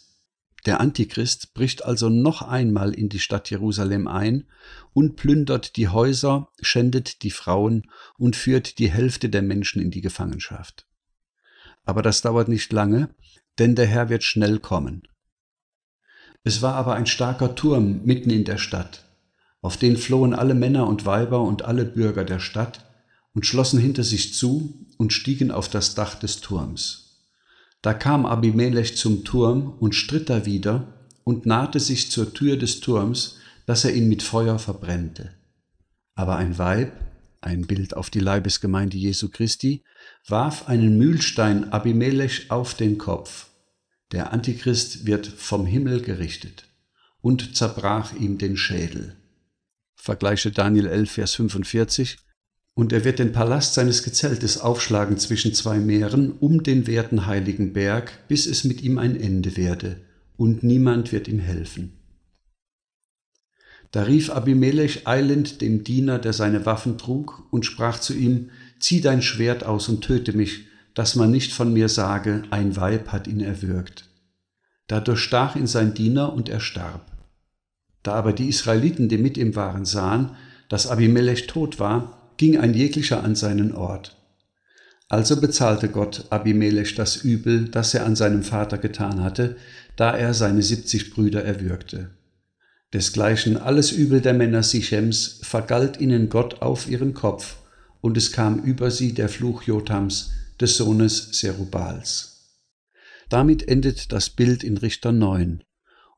Der Antichrist bricht also noch einmal in die Stadt Jerusalem ein und plündert die Häuser, schändet die Frauen und führt die Hälfte der Menschen in die Gefangenschaft. Aber das dauert nicht lange, denn der Herr wird schnell kommen. Es war aber ein starker Turm mitten in der Stadt, auf den flohen alle Männer und Weiber und alle Bürger der Stadt und schlossen hinter sich zu und stiegen auf das Dach des Turms. Da kam Abimelech zum Turm und stritt da wieder und nahte sich zur Tür des Turms, dass er ihn mit Feuer verbrennte. Aber ein Weib, ein Bild auf die Leibesgemeinde Jesu Christi, warf einen Mühlstein Abimelech auf den Kopf. Der Antichrist wird vom Himmel gerichtet und zerbrach ihm den Schädel. Vergleiche Daniel 11, Vers 45 und er wird den Palast seines Gezeltes aufschlagen zwischen zwei Meeren um den werten heiligen Berg, bis es mit ihm ein Ende werde, und niemand wird ihm helfen. Da rief Abimelech eilend dem Diener, der seine Waffen trug, und sprach zu ihm, Zieh dein Schwert aus und töte mich, dass man nicht von mir sage, ein Weib hat ihn erwürgt. Da durchstach ihn sein Diener und er starb. Da aber die Israeliten, die mit ihm waren, sahen, dass Abimelech tot war, ging ein jeglicher an seinen Ort. Also bezahlte Gott Abimelech das Übel, das er an seinem Vater getan hatte, da er seine siebzig Brüder erwürgte. Desgleichen alles Übel der Männer Sichems vergalt ihnen Gott auf ihren Kopf, und es kam über sie der Fluch Jotams, des Sohnes Serubals. Damit endet das Bild in Richter 9.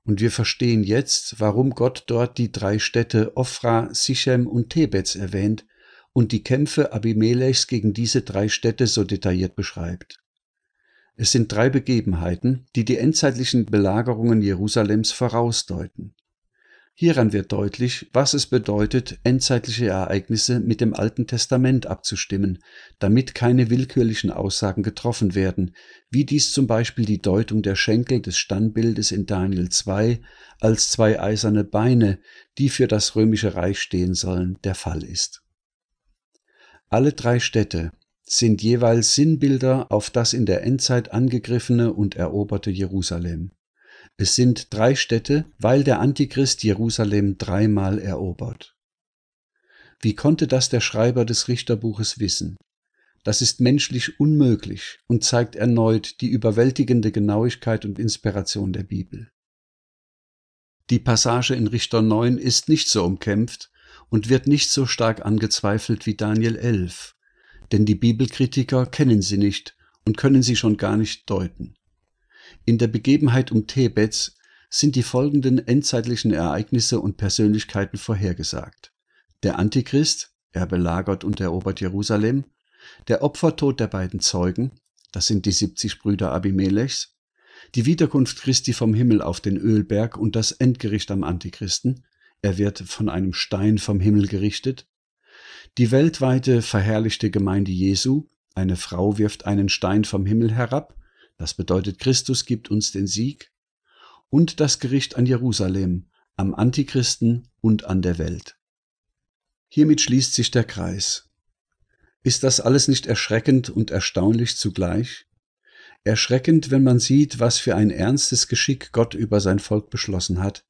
Und wir verstehen jetzt, warum Gott dort die drei Städte Ophra, Sichem und Tebez erwähnt, und die Kämpfe Abimelechs gegen diese drei Städte so detailliert beschreibt. Es sind drei Begebenheiten, die die endzeitlichen Belagerungen Jerusalems vorausdeuten. Hieran wird deutlich, was es bedeutet, endzeitliche Ereignisse mit dem Alten Testament abzustimmen, damit keine willkürlichen Aussagen getroffen werden, wie dies zum Beispiel die Deutung der Schenkel des Standbildes in Daniel 2 als zwei eiserne Beine, die für das römische Reich stehen sollen, der Fall ist. Alle drei Städte sind jeweils Sinnbilder auf das in der Endzeit angegriffene und eroberte Jerusalem. Es sind drei Städte, weil der Antichrist Jerusalem dreimal erobert. Wie konnte das der Schreiber des Richterbuches wissen? Das ist menschlich unmöglich und zeigt erneut die überwältigende Genauigkeit und Inspiration der Bibel. Die Passage in Richter 9 ist nicht so umkämpft, und wird nicht so stark angezweifelt wie Daniel 11, denn die Bibelkritiker kennen sie nicht und können sie schon gar nicht deuten. In der Begebenheit um Thebets sind die folgenden endzeitlichen Ereignisse und Persönlichkeiten vorhergesagt. Der Antichrist, er belagert und erobert Jerusalem, der Opfertod der beiden Zeugen, das sind die 70 Brüder Abimelechs, die Wiederkunft Christi vom Himmel auf den Ölberg und das Endgericht am Antichristen, er wird von einem Stein vom Himmel gerichtet. Die weltweite verherrlichte Gemeinde Jesu, eine Frau wirft einen Stein vom Himmel herab, das bedeutet Christus gibt uns den Sieg, und das Gericht an Jerusalem, am Antichristen und an der Welt. Hiermit schließt sich der Kreis. Ist das alles nicht erschreckend und erstaunlich zugleich? Erschreckend, wenn man sieht, was für ein ernstes Geschick Gott über sein Volk beschlossen hat,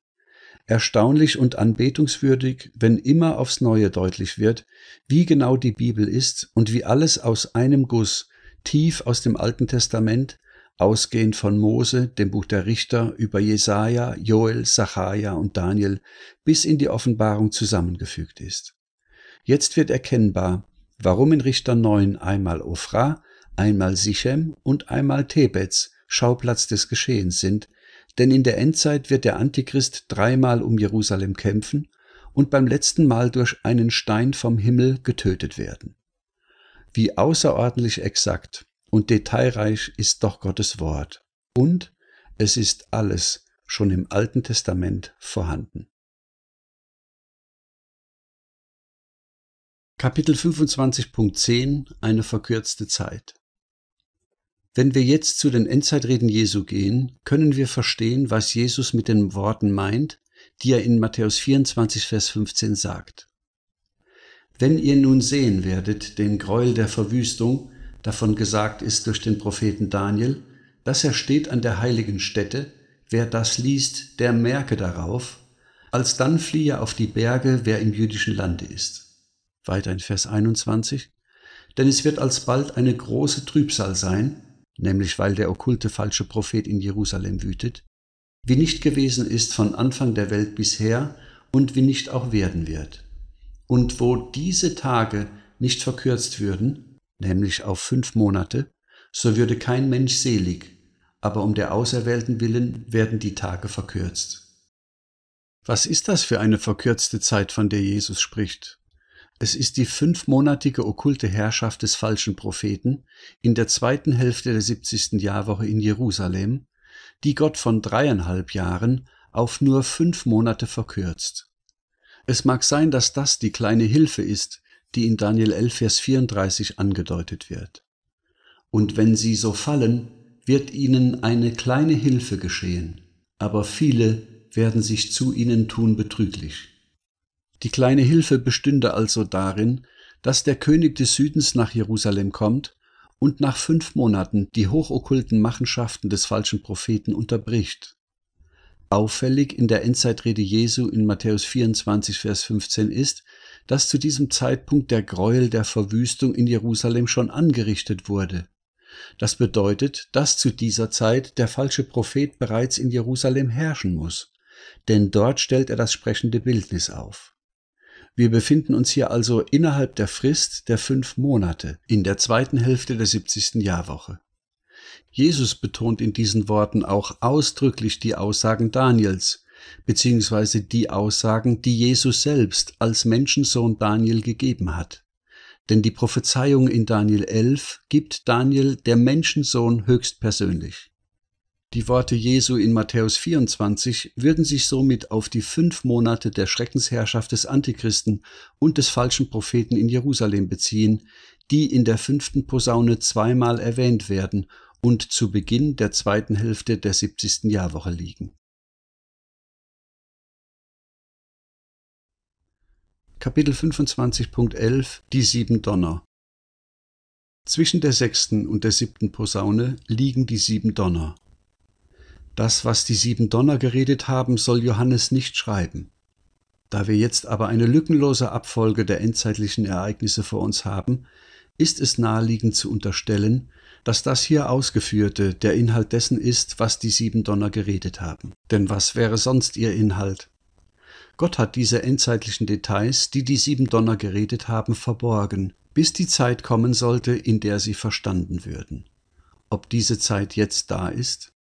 erstaunlich und anbetungswürdig, wenn immer aufs Neue deutlich wird, wie genau die Bibel ist und wie alles aus einem Guss, tief aus dem Alten Testament, ausgehend von Mose, dem Buch der Richter, über Jesaja, Joel, Sacharja und Daniel, bis in die Offenbarung zusammengefügt ist. Jetzt wird erkennbar, warum in Richter 9 einmal Ofra, einmal Sichem und einmal Tebets Schauplatz des Geschehens sind, denn in der Endzeit wird der Antichrist dreimal um Jerusalem kämpfen und beim letzten Mal durch einen Stein vom Himmel getötet werden. Wie außerordentlich exakt und detailreich ist doch Gottes Wort. Und es ist alles schon im Alten Testament vorhanden. Kapitel 25.10 Eine verkürzte Zeit wenn wir jetzt zu den Endzeitreden Jesu gehen, können wir verstehen, was Jesus mit den Worten meint, die er in Matthäus 24, Vers 15 sagt. Wenn ihr nun sehen werdet den Gräuel der Verwüstung, davon gesagt ist durch den Propheten Daniel, dass er steht an der heiligen Stätte, wer das liest, der merke darauf, als dann fliehe auf die Berge, wer im jüdischen Lande ist. Weiter in Vers 21. Denn es wird alsbald eine große Trübsal sein, nämlich weil der okkulte falsche Prophet in Jerusalem wütet, wie nicht gewesen ist von Anfang der Welt bisher und wie nicht auch werden wird. Und wo diese Tage nicht verkürzt würden, nämlich auf fünf Monate, so würde kein Mensch selig, aber um der Auserwählten willen werden die Tage verkürzt. Was ist das für eine verkürzte Zeit, von der Jesus spricht? Es ist die fünfmonatige okkulte Herrschaft des falschen Propheten in der zweiten Hälfte der 70. Jahrwoche in Jerusalem, die Gott von dreieinhalb Jahren auf nur fünf Monate verkürzt. Es mag sein, dass das die kleine Hilfe ist, die in Daniel 11, Vers 34 angedeutet wird. Und wenn sie so fallen, wird ihnen eine kleine Hilfe geschehen, aber viele werden sich zu ihnen tun betrüglich. Die kleine Hilfe bestünde also darin, dass der König des Südens nach Jerusalem kommt und nach fünf Monaten die hochokkulten Machenschaften des falschen Propheten unterbricht. Auffällig in der Endzeitrede Jesu in Matthäus 24, Vers 15 ist, dass zu diesem Zeitpunkt der Gräuel der Verwüstung in Jerusalem schon angerichtet wurde. Das bedeutet, dass zu dieser Zeit der falsche Prophet bereits in Jerusalem herrschen muss, denn dort stellt er das sprechende Bildnis auf. Wir befinden uns hier also innerhalb der Frist der fünf Monate in der zweiten Hälfte der 70. Jahrwoche. Jesus betont in diesen Worten auch ausdrücklich die Aussagen Daniels, beziehungsweise die Aussagen, die Jesus selbst als Menschensohn Daniel gegeben hat. Denn die Prophezeiung in Daniel 11 gibt Daniel der Menschensohn höchstpersönlich. Die Worte Jesu in Matthäus 24 würden sich somit auf die fünf Monate der Schreckensherrschaft des Antichristen und des falschen Propheten in Jerusalem beziehen, die in der fünften Posaune zweimal erwähnt werden und zu Beginn der zweiten Hälfte der 70. Jahrwoche liegen. Kapitel 25.11 Die sieben Donner Zwischen der sechsten und der siebten Posaune liegen die sieben Donner das, was die sieben Donner geredet haben, soll Johannes nicht schreiben. Da wir jetzt aber eine lückenlose Abfolge der endzeitlichen Ereignisse vor uns haben, ist es naheliegend zu unterstellen, dass das hier Ausgeführte der Inhalt dessen ist, was die sieben Donner geredet haben. Denn was wäre sonst ihr Inhalt? Gott hat diese endzeitlichen Details, die die sieben Donner geredet haben, verborgen, bis die Zeit kommen sollte, in der sie verstanden würden. Ob diese Zeit jetzt da ist?